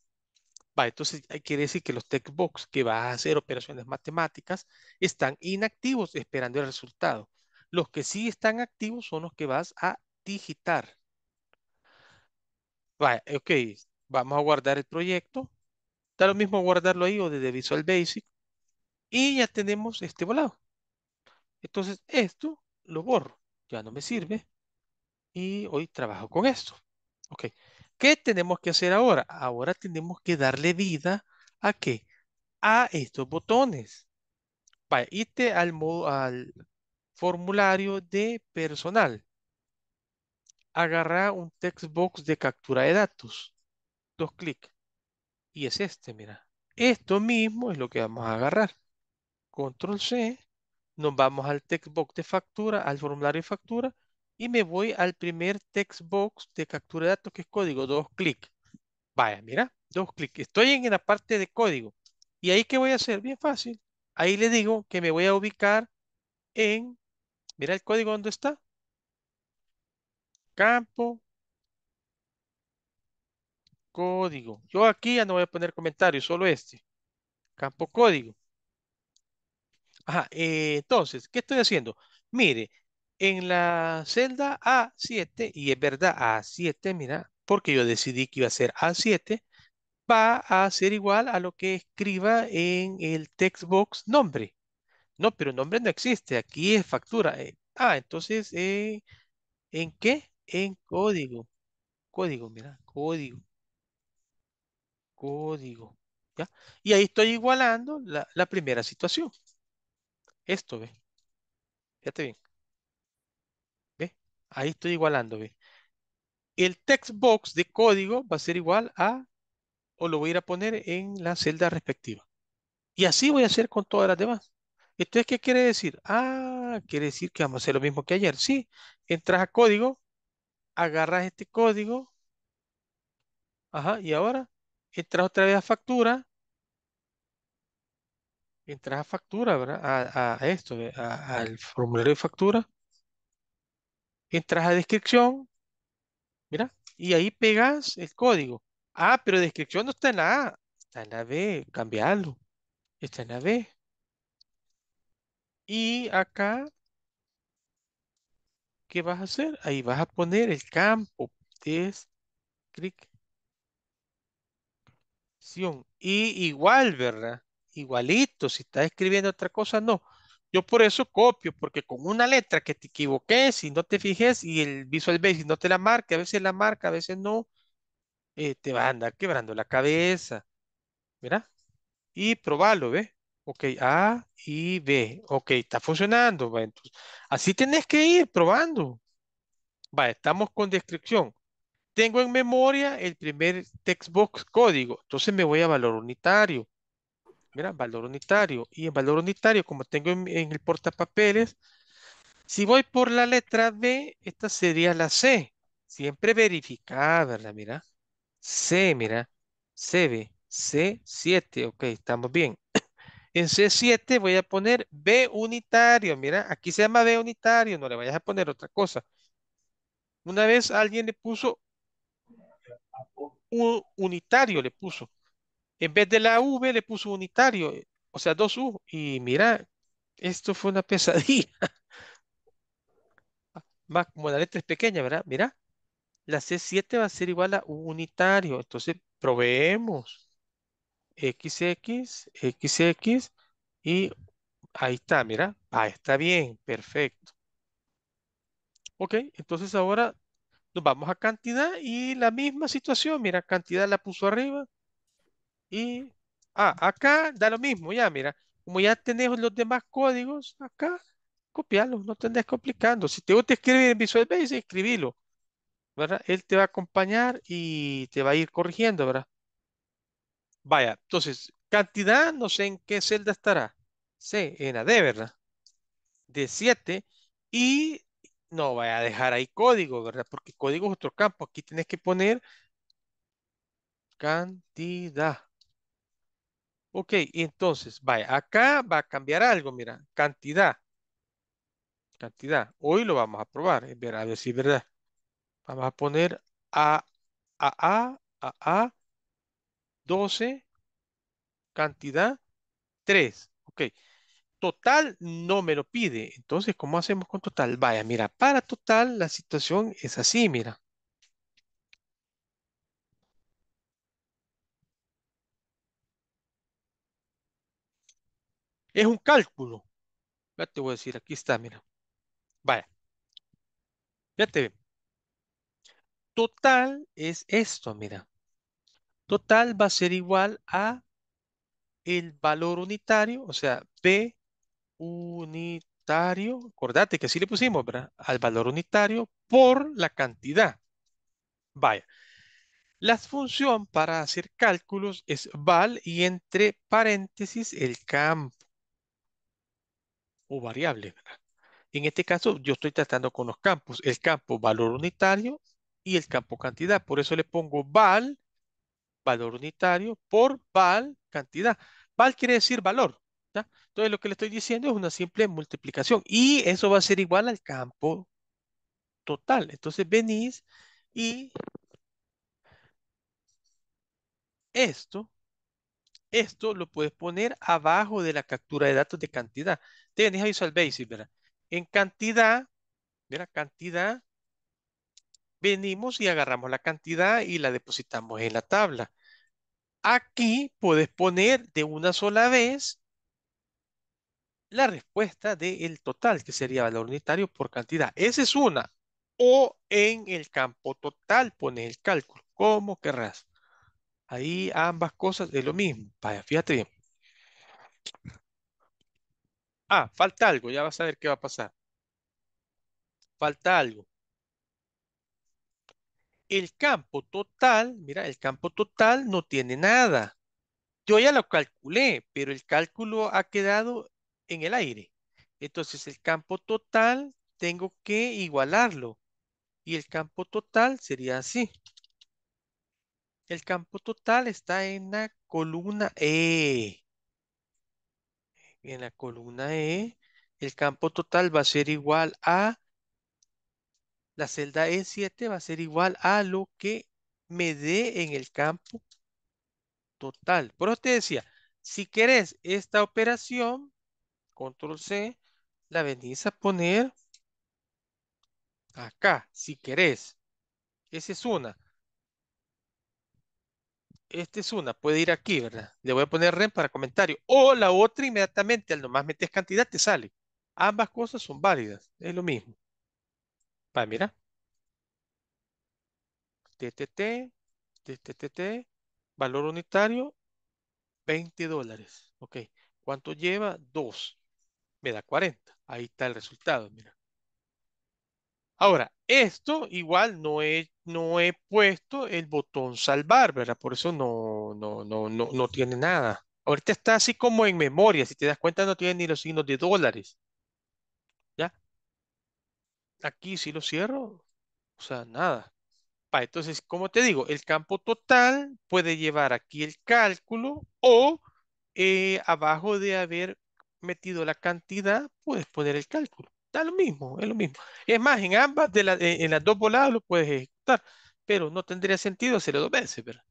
entonces eh, quiere decir que los textbox que vas a hacer operaciones matemáticas están inactivos esperando el resultado. Los que sí están activos son los que vas a digitar. Va, ok, vamos a guardar el proyecto. Da lo mismo guardarlo ahí o desde Visual Basic. Y ya tenemos este volado. Entonces esto lo borro. Ya no me sirve. Y hoy trabajo con esto. Ok. ¿Qué tenemos que hacer ahora? Ahora tenemos que darle vida a qué? A estos botones. Vaya, irte al, al formulario de personal. Agarra un text box de captura de datos. Dos clics. Y es este, mira. Esto mismo es lo que vamos a agarrar. Control C. Nos vamos al text box de factura, al formulario de factura y me voy al primer text box de captura de datos que es código, dos clic. Vaya, mira, dos clic. Estoy en la parte de código. ¿Y ahí qué voy a hacer? Bien fácil. Ahí le digo que me voy a ubicar en, mira el código dónde está. Campo. Código. Yo aquí ya no voy a poner comentarios, solo este. Campo código. Ajá, eh, entonces, ¿qué estoy haciendo? Mire, en la celda A7, y es verdad, A7, mira, porque yo decidí que iba a ser A7, va a ser igual a lo que escriba en el textbox nombre. No, pero nombre no existe, aquí es factura. Eh, ah, entonces, eh, ¿en qué? En código. Código, mira, código. Código. ¿ya? Y ahí estoy igualando la, la primera situación. Esto, ve. Fíjate bien. Ahí estoy igualando, ¿ve? El text box de código va a ser igual a, o lo voy a ir a poner en la celda respectiva. Y así voy a hacer con todas las demás. Entonces, ¿qué quiere decir? Ah, quiere decir que vamos a hacer lo mismo que ayer. Sí, entras a código, agarras este código, ajá, y ahora entras otra vez a factura, entras a factura, ¿verdad? A, a esto, al formulario de factura, entras a descripción, mira, y ahí pegas el código. Ah, pero descripción no está en la A, está en la B, cambiarlo. Está en la B. Y acá, ¿qué vas a hacer? Ahí vas a poner el campo descripción. Y igual, ¿verdad? Igualito, si estás escribiendo otra cosa, no. Yo por eso copio, porque con una letra que te equivoques y no te fijes y el Visual Basic no te la marca, a veces la marca, a veces no, eh, te va a andar quebrando la cabeza. Mira, y probalo, ¿Ve? Ok, A y B. Ok, está funcionando. así tenés que ir probando. Va, estamos con descripción. Tengo en memoria el primer textbox código. Entonces me voy a valor unitario mira, valor unitario. Y el valor unitario, como tengo en, el portapapeles, si voy por la letra B, esta sería la C. Siempre verificada, ¿verdad? Mira. C, mira. CB. C7. Ok, estamos bien. En C7 voy a poner B unitario. Mira, aquí se llama B unitario. No le vayas a poner otra cosa. Una vez alguien le puso un unitario, le puso. En vez de la V le puso unitario, eh, o sea, dos U. Y mira, esto fue una pesadilla. Más como la letra es pequeña, ¿verdad? Mira, la C7 va a ser igual a unitario. Entonces, proveemos. XX, XX y ahí está, mira. Ah, está bien, perfecto. Ok, entonces ahora nos vamos a cantidad y la misma situación. Mira, cantidad la puso arriba, y, ah, acá da lo mismo, ya, mira, como ya tenés los demás códigos, acá, copialos, no te andes complicando. Si te gusta escribir en Visual Basic, escribilo, ¿verdad? Él te va a acompañar y te va a ir corrigiendo, ¿verdad? Vaya, entonces, cantidad, no sé en qué celda estará. Sí, en la ¿verdad? De 7 y no voy a dejar ahí código, ¿verdad? Porque código es otro campo. Aquí tienes que poner cantidad. Ok, entonces, vaya, acá va a cambiar algo, mira, cantidad. Cantidad. Hoy lo vamos a probar, eh, a ver si es verdad. Vamos a poner a, a, a, a, a, 12, cantidad, 3. Ok, total no me lo pide. Entonces, ¿cómo hacemos con total? Vaya, mira, para total la situación es así, mira. es un cálculo. Ya te voy a decir, aquí está, mira. Vaya. Fíjate Total es esto, mira. Total va a ser igual a el valor unitario, o sea, B unitario, acordate que así le pusimos, ¿verdad? Al valor unitario por la cantidad. Vaya. La función para hacer cálculos es val y entre paréntesis el campo o variables. En este caso, yo estoy tratando con los campos, el campo valor unitario y el campo cantidad. Por eso le pongo val, valor unitario, por val, cantidad. Val quiere decir valor. Entonces, lo que le estoy diciendo es una simple multiplicación. Y eso va a ser igual al campo total. Entonces, venís y esto, esto lo puedes poner abajo de la captura de datos de cantidad. En cantidad, Cantidad, venimos y agarramos la cantidad y la depositamos en la tabla. Aquí puedes poner de una sola vez la respuesta del total, que sería valor unitario por cantidad. Esa es una. O en el campo total pones el cálculo, como querrás. Ahí ambas cosas es lo mismo. Vaya, fíjate bien. Ah, falta algo, ya vas a ver qué va a pasar. Falta algo. El campo total, mira, el campo total no tiene nada. Yo ya lo calculé, pero el cálculo ha quedado en el aire. Entonces el campo total tengo que igualarlo. Y el campo total sería así. El campo total está en la columna E en la columna E, el campo total va a ser igual a, la celda E7 va a ser igual a lo que me dé en el campo total. Por eso te decía, si querés esta operación, control C, la venís a poner acá, si querés. Esa es una. Esta es una, puede ir aquí, ¿verdad? Le voy a poner REN para comentario. O la otra inmediatamente, al nomás metes cantidad, te sale. Ambas cosas son válidas, es lo mismo. Va, mira. TTT, TTT, valor unitario, 20 dólares. Ok, ¿cuánto lleva? 2. Me da 40. Ahí está el resultado, mira. Ahora, esto igual no es no he puesto el botón salvar, ¿verdad? Por eso no, no, tiene nada. Ahorita está así como en memoria, si te das cuenta no tiene ni los signos de dólares. ¿Ya? Aquí si lo cierro, o sea, nada. entonces, como te digo, el campo total puede llevar aquí el cálculo o eh, abajo de haber metido la cantidad, puedes poner el cálculo. Da lo mismo, es lo mismo. Es más, en ambas, de en las dos voladas lo puedes pero no tendría sentido hacerlo dos veces, ¿verdad?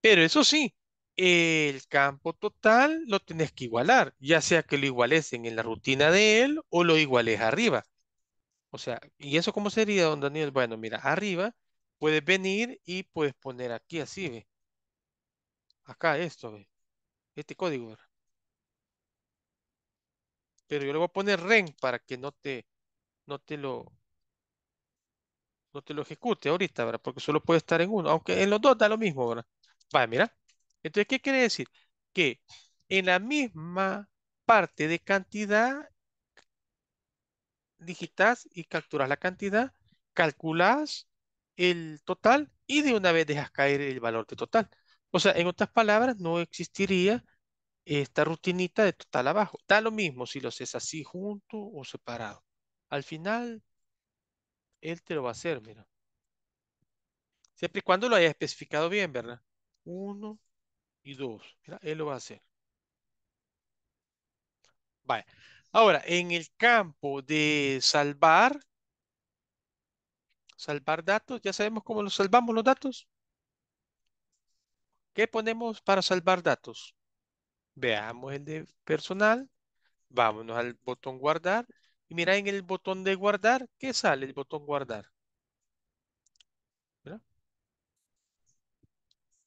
Pero eso sí, el campo total lo tenés que igualar, ya sea que lo iguales en la rutina de él o lo iguales arriba. O sea, ¿y eso cómo sería, don Daniel? Bueno, mira, arriba puedes venir y puedes poner aquí así, ¿ve? Acá esto, Este código, Pero yo le voy a poner ren para que no te, no te lo, no te lo ejecute ahorita, ¿verdad? Porque solo puede estar en uno, aunque en los dos da lo mismo, ¿verdad? Va, mira. Entonces, ¿qué quiere decir? Que en la misma parte de cantidad, digitas y capturas la cantidad, calculas el total y de una vez dejas caer el valor de total. O sea, en otras palabras, no existiría esta rutinita de total abajo. Da lo mismo si lo haces así junto o separado. Al final él te lo va a hacer, mira. Siempre y cuando lo haya especificado bien, ¿verdad? Uno y dos. él lo va a hacer. Vale. Ahora, en el campo de salvar, salvar datos, ya sabemos cómo los salvamos los datos. ¿Qué ponemos para salvar datos? Veamos el de personal. Vámonos al botón guardar y mira en el botón de guardar, ¿qué sale el botón guardar?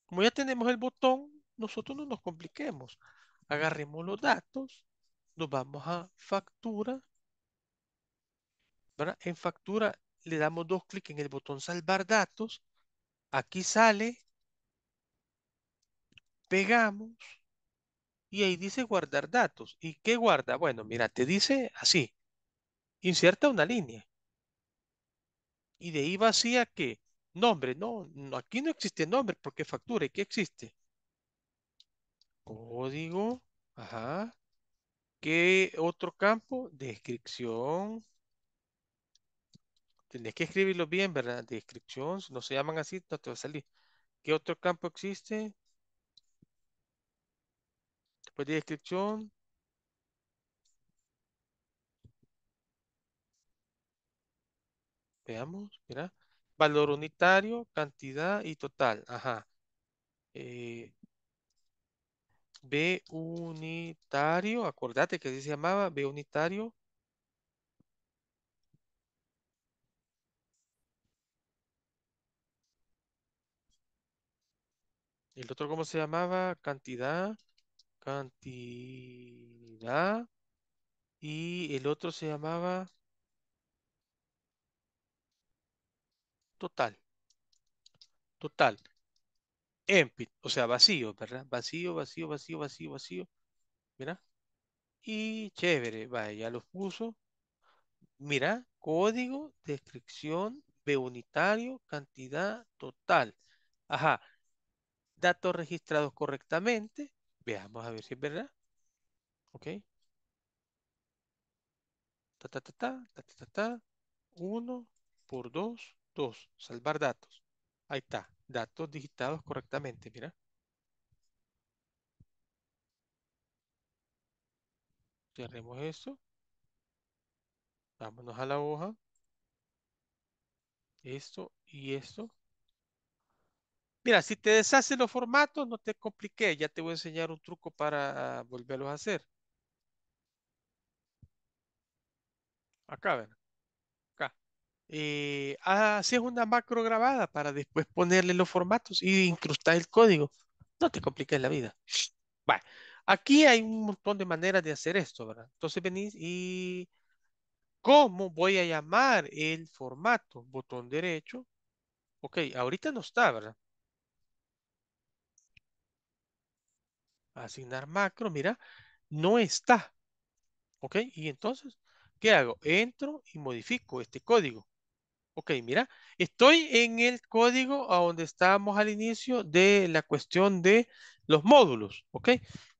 Como ya tenemos el botón, nosotros no nos compliquemos. Agarremos los datos, nos vamos a factura. En factura le damos dos clics en el botón salvar datos. Aquí sale. Pegamos. Y ahí dice guardar datos. ¿Y qué guarda? Bueno, mira, te dice así. Inserta una línea. Y de ahí vacía que nombre, no, aquí no existe nombre porque factura, ¿qué existe? Código, ajá. ¿Qué otro campo? Descripción. Tienes que escribirlo bien, ¿verdad? Descripción, no se llaman así, no te va a salir. ¿Qué otro campo existe? Después de descripción, Veamos, mira. Valor unitario, cantidad y total. Ajá. Eh, B unitario, acordate que se llamaba, B unitario. El otro, ¿cómo se llamaba? Cantidad, cantidad. Y el otro se llamaba total. Total. Empty, o sea, vacío, ¿verdad? Vacío, vacío, vacío, vacío, vacío. Mira. Y chévere, vaya, ya los puso. Mira, código, descripción, B unitario, cantidad total. Ajá. Datos registrados correctamente. Veamos a ver si es verdad. Ok. Ta, ta, ta, ta, ta, ta, ta. Uno por dos Dos, salvar datos. Ahí está, datos digitados correctamente, mira. Cerremos esto. Vámonos a la hoja. Esto y esto. Mira, si te deshacen los formatos, no te compliqué. Ya te voy a enseñar un truco para ah, volverlos a hacer. Acá, ven haces eh, ah, una macro grabada para después ponerle los formatos y incrustar el código. No te compliques la vida. bueno Aquí hay un montón de maneras de hacer esto, ¿verdad? Entonces venís y ¿cómo voy a llamar el formato? Botón derecho. Ok, ahorita no está, ¿verdad? Asignar macro, mira, no está. Ok, y entonces, ¿qué hago? Entro y modifico este código. Ok, mira, estoy en el código a donde estábamos al inicio de la cuestión de los módulos, ok.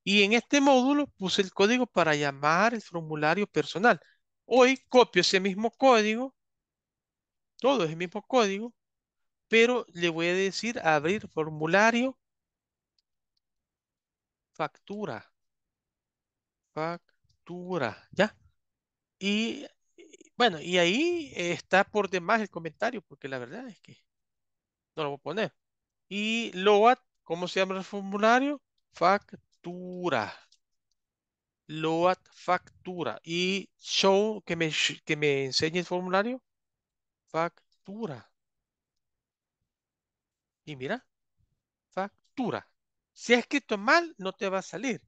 Y en este módulo puse el código para llamar el formulario personal. Hoy copio ese mismo código, todo es el mismo código, pero le voy a decir abrir formulario factura. Factura, ¿ya? Y bueno, y ahí está por demás el comentario, porque la verdad es que no lo voy a poner. Y LOAD, ¿cómo se llama el formulario? Factura. LOAD factura. Y show, que me, que me enseñe el formulario. Factura. Y mira, factura. Si ha escrito mal, no te va a salir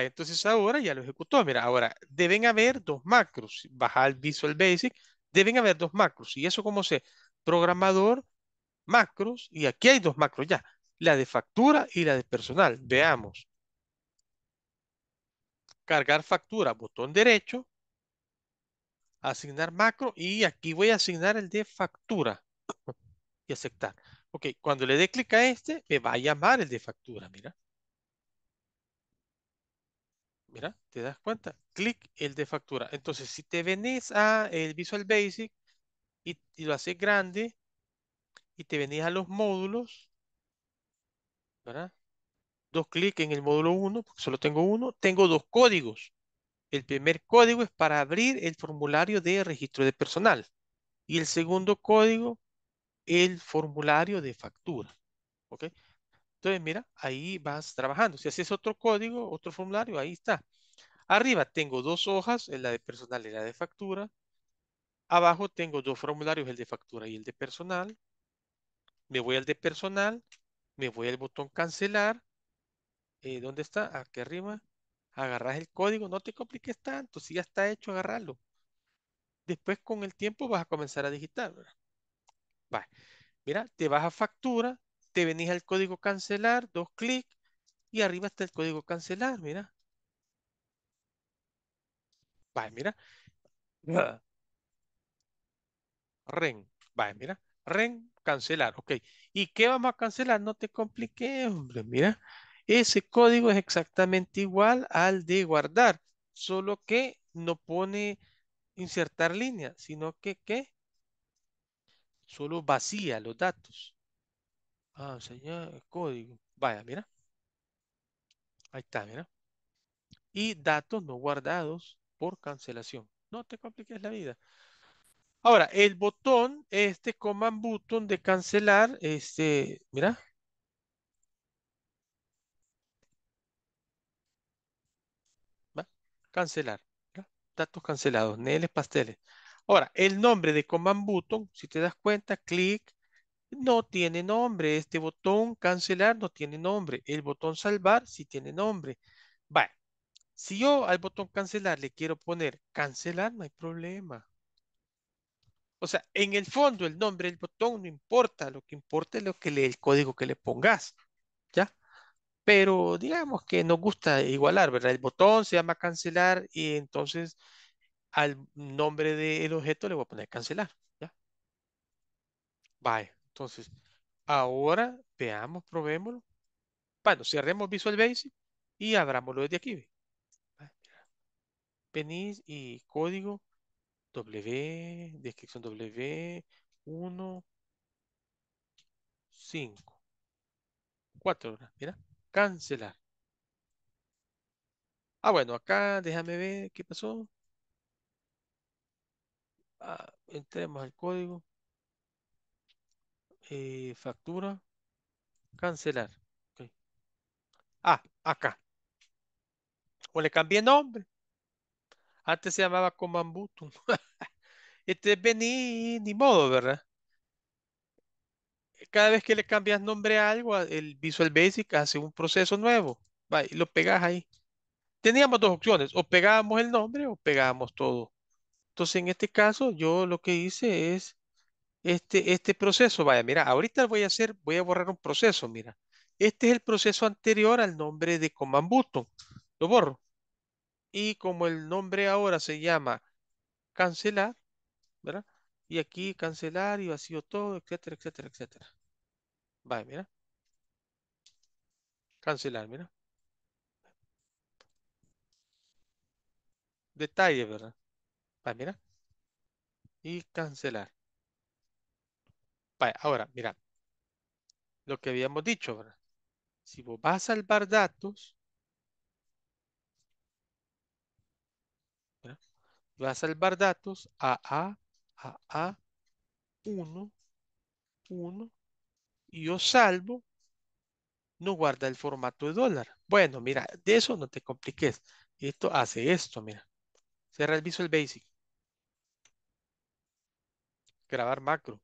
entonces ahora ya lo ejecutó. Mira, ahora deben haber dos macros. Bajar Visual Basic, deben haber dos macros. ¿Y eso como sé, Programador, macros, y aquí hay dos macros ya. La de factura y la de personal. Veamos. Cargar factura, botón derecho. Asignar macro y aquí voy a asignar el de factura. y aceptar. Ok, cuando le dé clic a este, me va a llamar el de factura, mira. Mira, te das cuenta. Clic el de factura. Entonces, si te venís a el Visual Basic y, lo haces grande y te venís a los módulos, ¿verdad? Dos clic en el módulo 1, porque solo tengo uno. Tengo dos códigos. El primer código es para abrir el formulario de registro de personal. Y el segundo código, el formulario de factura. ¿Ok? Entonces, mira, ahí vas trabajando. Si haces otro código, otro formulario, ahí está. Arriba tengo dos hojas, la de personal y la de factura. Abajo tengo dos formularios, el de factura y el de personal. Me voy al de personal, me voy al botón cancelar. Eh, ¿Dónde está? Aquí arriba. Agarras el código, no te compliques tanto, si ya está hecho, agarrarlo. Después con el tiempo vas a comenzar a digitar. Mira, te vas a factura, te venís al código cancelar, dos clic y arriba está el código cancelar, mira. Va, mira. Ren, va, mira. Ren, cancelar, ok. ¿Y qué vamos a cancelar? No te compliques, hombre, mira. Ese código es exactamente igual al de guardar, solo que no pone insertar línea, sino que, ¿qué? Solo vacía los datos. Ah, el código. Vaya, mira. Ahí está, mira. Y datos no guardados por cancelación. No te compliques la vida. Ahora, el botón, este command button de cancelar, este, mira. ¿Va? Cancelar. Datos cancelados, neles, pasteles. Ahora, el nombre de command button, si te das cuenta, clic, no tiene nombre. Este botón cancelar no tiene nombre. El botón salvar sí tiene nombre. Vale. Si yo al botón cancelar le quiero poner cancelar, no hay problema. O sea, en el fondo el nombre del botón no importa. Lo que importa es lo que el código que le pongas. ¿Ya? Pero digamos que nos gusta igualar, ¿verdad? El botón se llama cancelar y entonces al nombre del objeto le voy a poner cancelar. ¿Ya? Bye. Entonces, ahora veamos, probémoslo. Bueno, cerremos Visual Basic y abramoslo desde aquí. Venís ah, y código W, descripción W, 1, 5, 4 Mira, cancelar. Ah, bueno, acá déjame ver qué pasó. Ah, entremos al código eh, factura, cancelar. Ah, acá. O le cambié nombre. Antes se llamaba Comambutum. este es ni, modo, ¿verdad? Cada vez que le cambias nombre a algo, el Visual Basic hace un proceso nuevo. Va, lo pegas ahí. Teníamos dos opciones, o pegábamos el nombre o pegábamos todo. Entonces, en este caso, yo lo que hice es este, este, proceso. Vaya, mira, ahorita voy a hacer, voy a borrar un proceso, mira. Este es el proceso anterior al nombre de command button. Lo borro. Y como el nombre ahora se llama cancelar, ¿verdad? Y aquí cancelar y vacío todo, etcétera, etcétera, etcétera. Vaya, mira. Cancelar, mira. Detalle, ¿verdad? Vaya, mira. Y cancelar ahora, mira, lo que habíamos dicho, ¿verdad? Si vos vas a salvar datos, vas a salvar datos a A, a a 1, 1, y yo salvo, no guarda el formato de dólar. Bueno, mira, de eso no te compliques. Esto hace esto, mira. cierra el Visual Basic. Grabar macro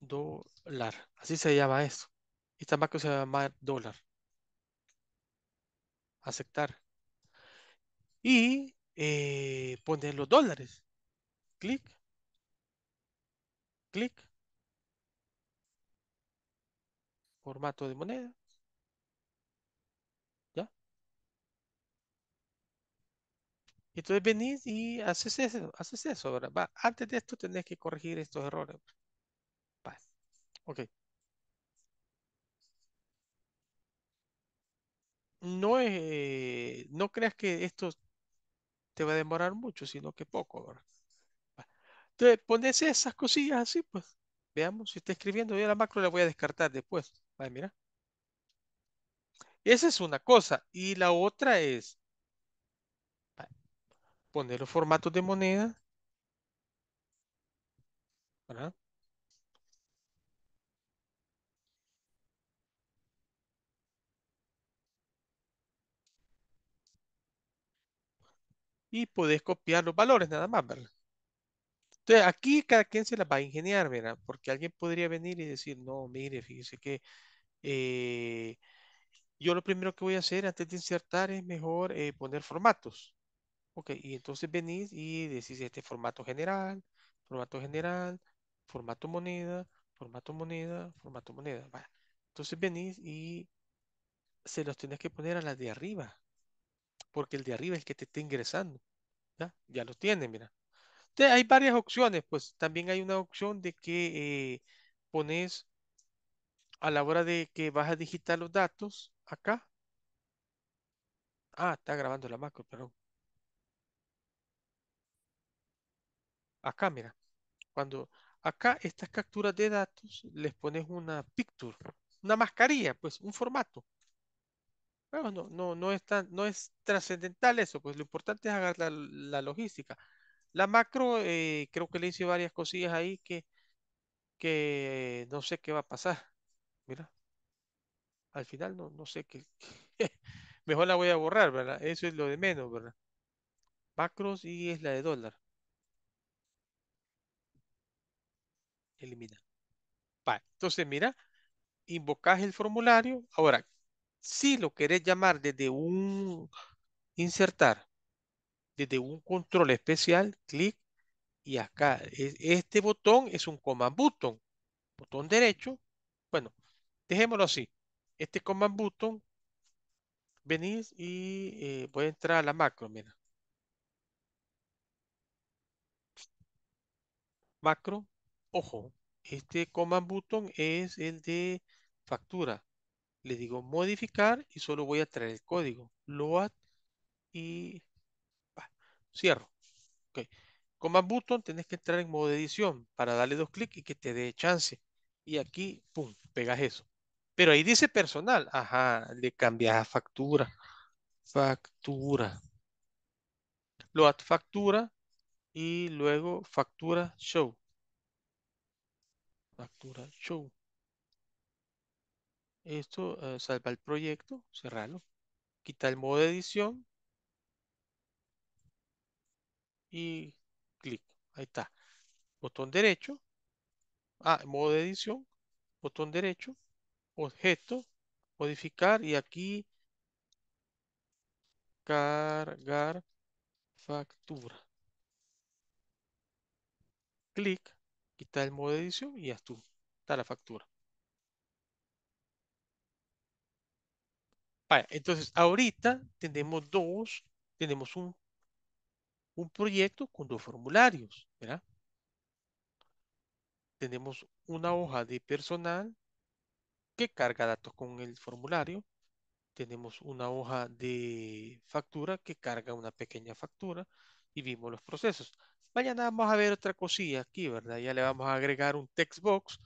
dólar. Así se llama eso. esta macro se llama dólar. Aceptar. Y eh, poner los dólares. Clic. Clic. Formato de moneda. ¿Ya? Entonces venís y haces eso, haces eso, antes de esto tenés que corregir estos errores. Ok. No eh, no creas que esto te va a demorar mucho, sino que poco, Entonces, pones esas cosillas así, pues. Veamos si está escribiendo. Yo la macro la voy a descartar después. mira. Esa es una cosa. Y la otra es poner los formatos de moneda. ¿verdad? y podés copiar los valores nada más, ¿verdad? Entonces, aquí cada quien se las va a ingeniar, ¿verdad? Porque alguien podría venir y decir, no, mire, fíjese que eh, yo lo primero que voy a hacer antes de insertar es mejor eh, poner formatos. Ok, y entonces venís y decís este formato general, formato general, formato moneda, formato moneda, formato moneda. Entonces venís y se los tienes que poner a las de arriba porque el de arriba es el que te está ingresando. ¿ya? lo tiene, mira. Entonces, hay varias opciones, pues también hay una opción de que eh, pones a la hora de que vas a digitar los datos acá. Ah, está grabando la macro, perdón. Acá, mira. Cuando acá estas capturas de datos les pones una picture, una mascarilla, pues un formato. Bueno, no, no, no es tan, no es trascendental eso, pues lo importante es agarrar la, logística. La macro, eh, creo que le hice varias cosillas ahí que, que no sé qué va a pasar. Mira, al final no, no sé qué. Mejor la voy a borrar, ¿verdad? Eso es lo de menos, ¿verdad? Macros y es la de dólar. Elimina. Vale, entonces mira, invocas el formulario. Ahora, si lo querés llamar desde un insertar, desde un control especial, clic y acá. Este botón es un command button, botón derecho. Bueno, dejémoslo así. Este command button, venís y eh, voy a entrar a la macro, mira. Macro, ojo, este command button es el de factura le digo modificar y solo voy a traer el código. Load y ah, cierro. Okay. Con button tenés que entrar en modo de edición para darle dos clics y que te dé chance. Y aquí, pum, pegas eso. Pero ahí dice personal. Ajá, le cambias a factura. Factura. Load factura y luego factura show. Factura show. Esto, eh, salva el proyecto, cerrarlo, Quita el modo de edición. Y clic. Ahí está. Botón derecho. Ah, modo de edición. Botón derecho. Objeto. Modificar. Y aquí. Cargar factura. Clic. Quita el modo de edición y ya Está la factura. entonces ahorita tenemos dos, tenemos un, proyecto con dos formularios, ¿verdad? Tenemos una hoja de personal que carga datos con el formulario. Tenemos una hoja de factura que carga una pequeña factura y vimos los procesos. Mañana vamos a ver otra cosilla aquí, ¿verdad? Ya le vamos a agregar un text box,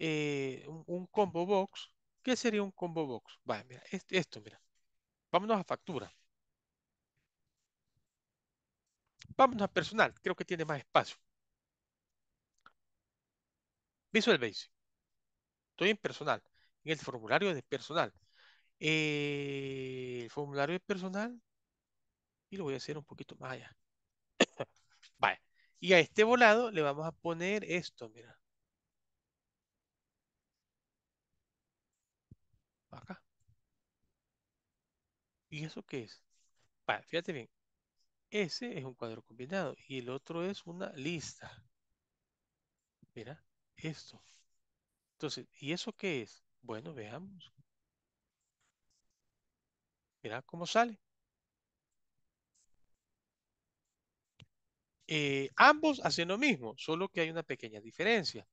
eh, un, un combo box ¿Qué sería un combo box? Vale, mira, esto, mira. Vámonos a factura. Vámonos a personal, creo que tiene más espacio. Visual Basic. Estoy en personal, en el formulario de personal. Eh, el formulario de personal, y lo voy a hacer un poquito más allá. vale. Y a este volado le vamos a poner esto, mira. acá. ¿Y eso qué es? fíjate bien. Ese es un cuadro combinado y el otro es una lista. Mira, esto. Entonces, ¿y eso qué es? Bueno, veamos. Mira cómo sale. Eh, ambos hacen lo mismo, solo que hay una pequeña diferencia.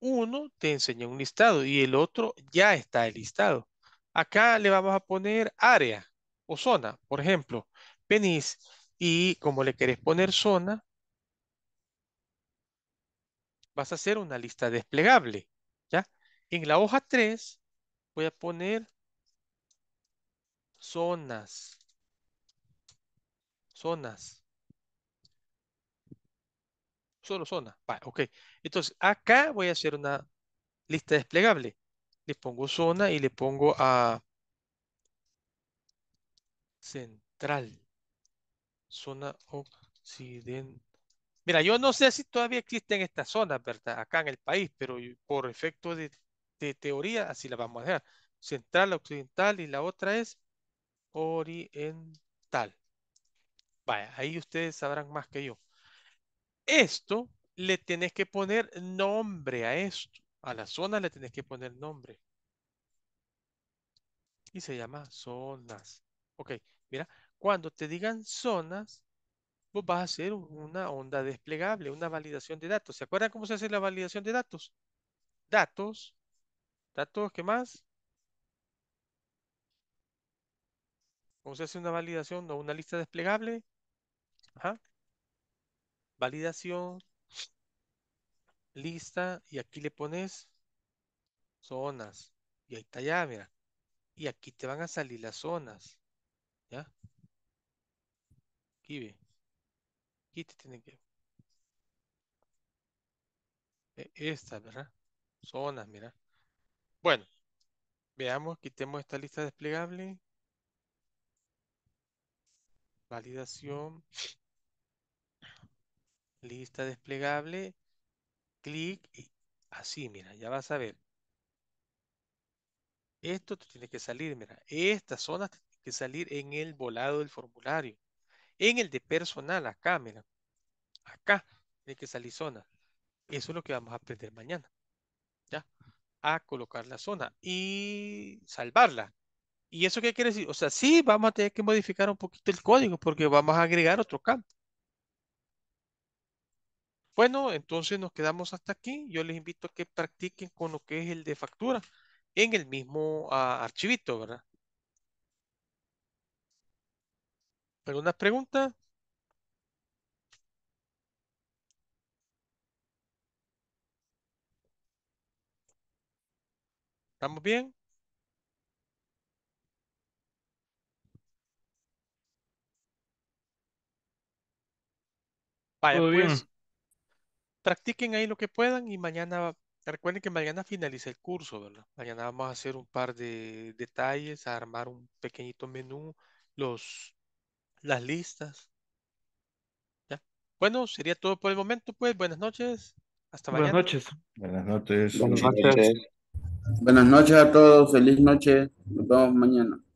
Uno te enseña un listado y el otro ya está el listado. Acá le vamos a poner área o zona, por ejemplo, Penis. Y como le querés poner zona, vas a hacer una lista desplegable. ¿ya? En la hoja 3 voy a poner zonas. Zonas. Solo zona. Vale, ok. Entonces, acá voy a hacer una lista desplegable pongo zona y le pongo a central, zona occidental. Mira, yo no sé si todavía existen estas zonas, ¿verdad? Acá en el país, pero por efecto de, de teoría, así la vamos a dejar. Central, occidental y la otra es oriental. Vaya, ahí ustedes sabrán más que yo. Esto le tenés que poner nombre a esto. A la zona le tenés que poner nombre. Y se llama zonas. Ok, mira, cuando te digan zonas, vos vas a hacer una onda desplegable, una validación de datos. ¿Se acuerdan cómo se hace la validación de datos? Datos. Datos, ¿qué más? ¿Cómo se hace una validación o no, una lista desplegable? Ajá. Validación lista y aquí le pones zonas y ahí está ya, mira. Y aquí te van a salir las zonas, ¿ya? Aquí ve. Aquí te tienen que... Esta, ¿verdad? Zonas, mira. Bueno, veamos, quitemos esta lista desplegable. Validación. Lista desplegable clic y así, mira, ya vas a ver. Esto tiene que salir, mira, esta zona tiene que salir en el volado del formulario. En el de personal, acá, mira, acá tiene que salir zona. Eso es lo que vamos a aprender mañana. ¿Ya? A colocar la zona y salvarla. ¿Y eso qué quiere decir? O sea, sí, vamos a tener que modificar un poquito el código porque vamos a agregar otro campo. Bueno, entonces nos quedamos hasta aquí. Yo les invito a que practiquen con lo que es el de factura en el mismo ah, archivito, ¿verdad? ¿Alguna pregunta? ¿Estamos bien? Vaya, pues practiquen ahí lo que puedan y mañana, recuerden que mañana finaliza el curso, ¿verdad? Mañana vamos a hacer un par de detalles, a armar un pequeñito menú, los, las listas. ¿ya? Bueno, sería todo por el momento, pues. Buenas noches. Hasta mañana. Buenas noches. Buenas noches. Buenas noches a todos. Feliz noche. Nos vemos mañana.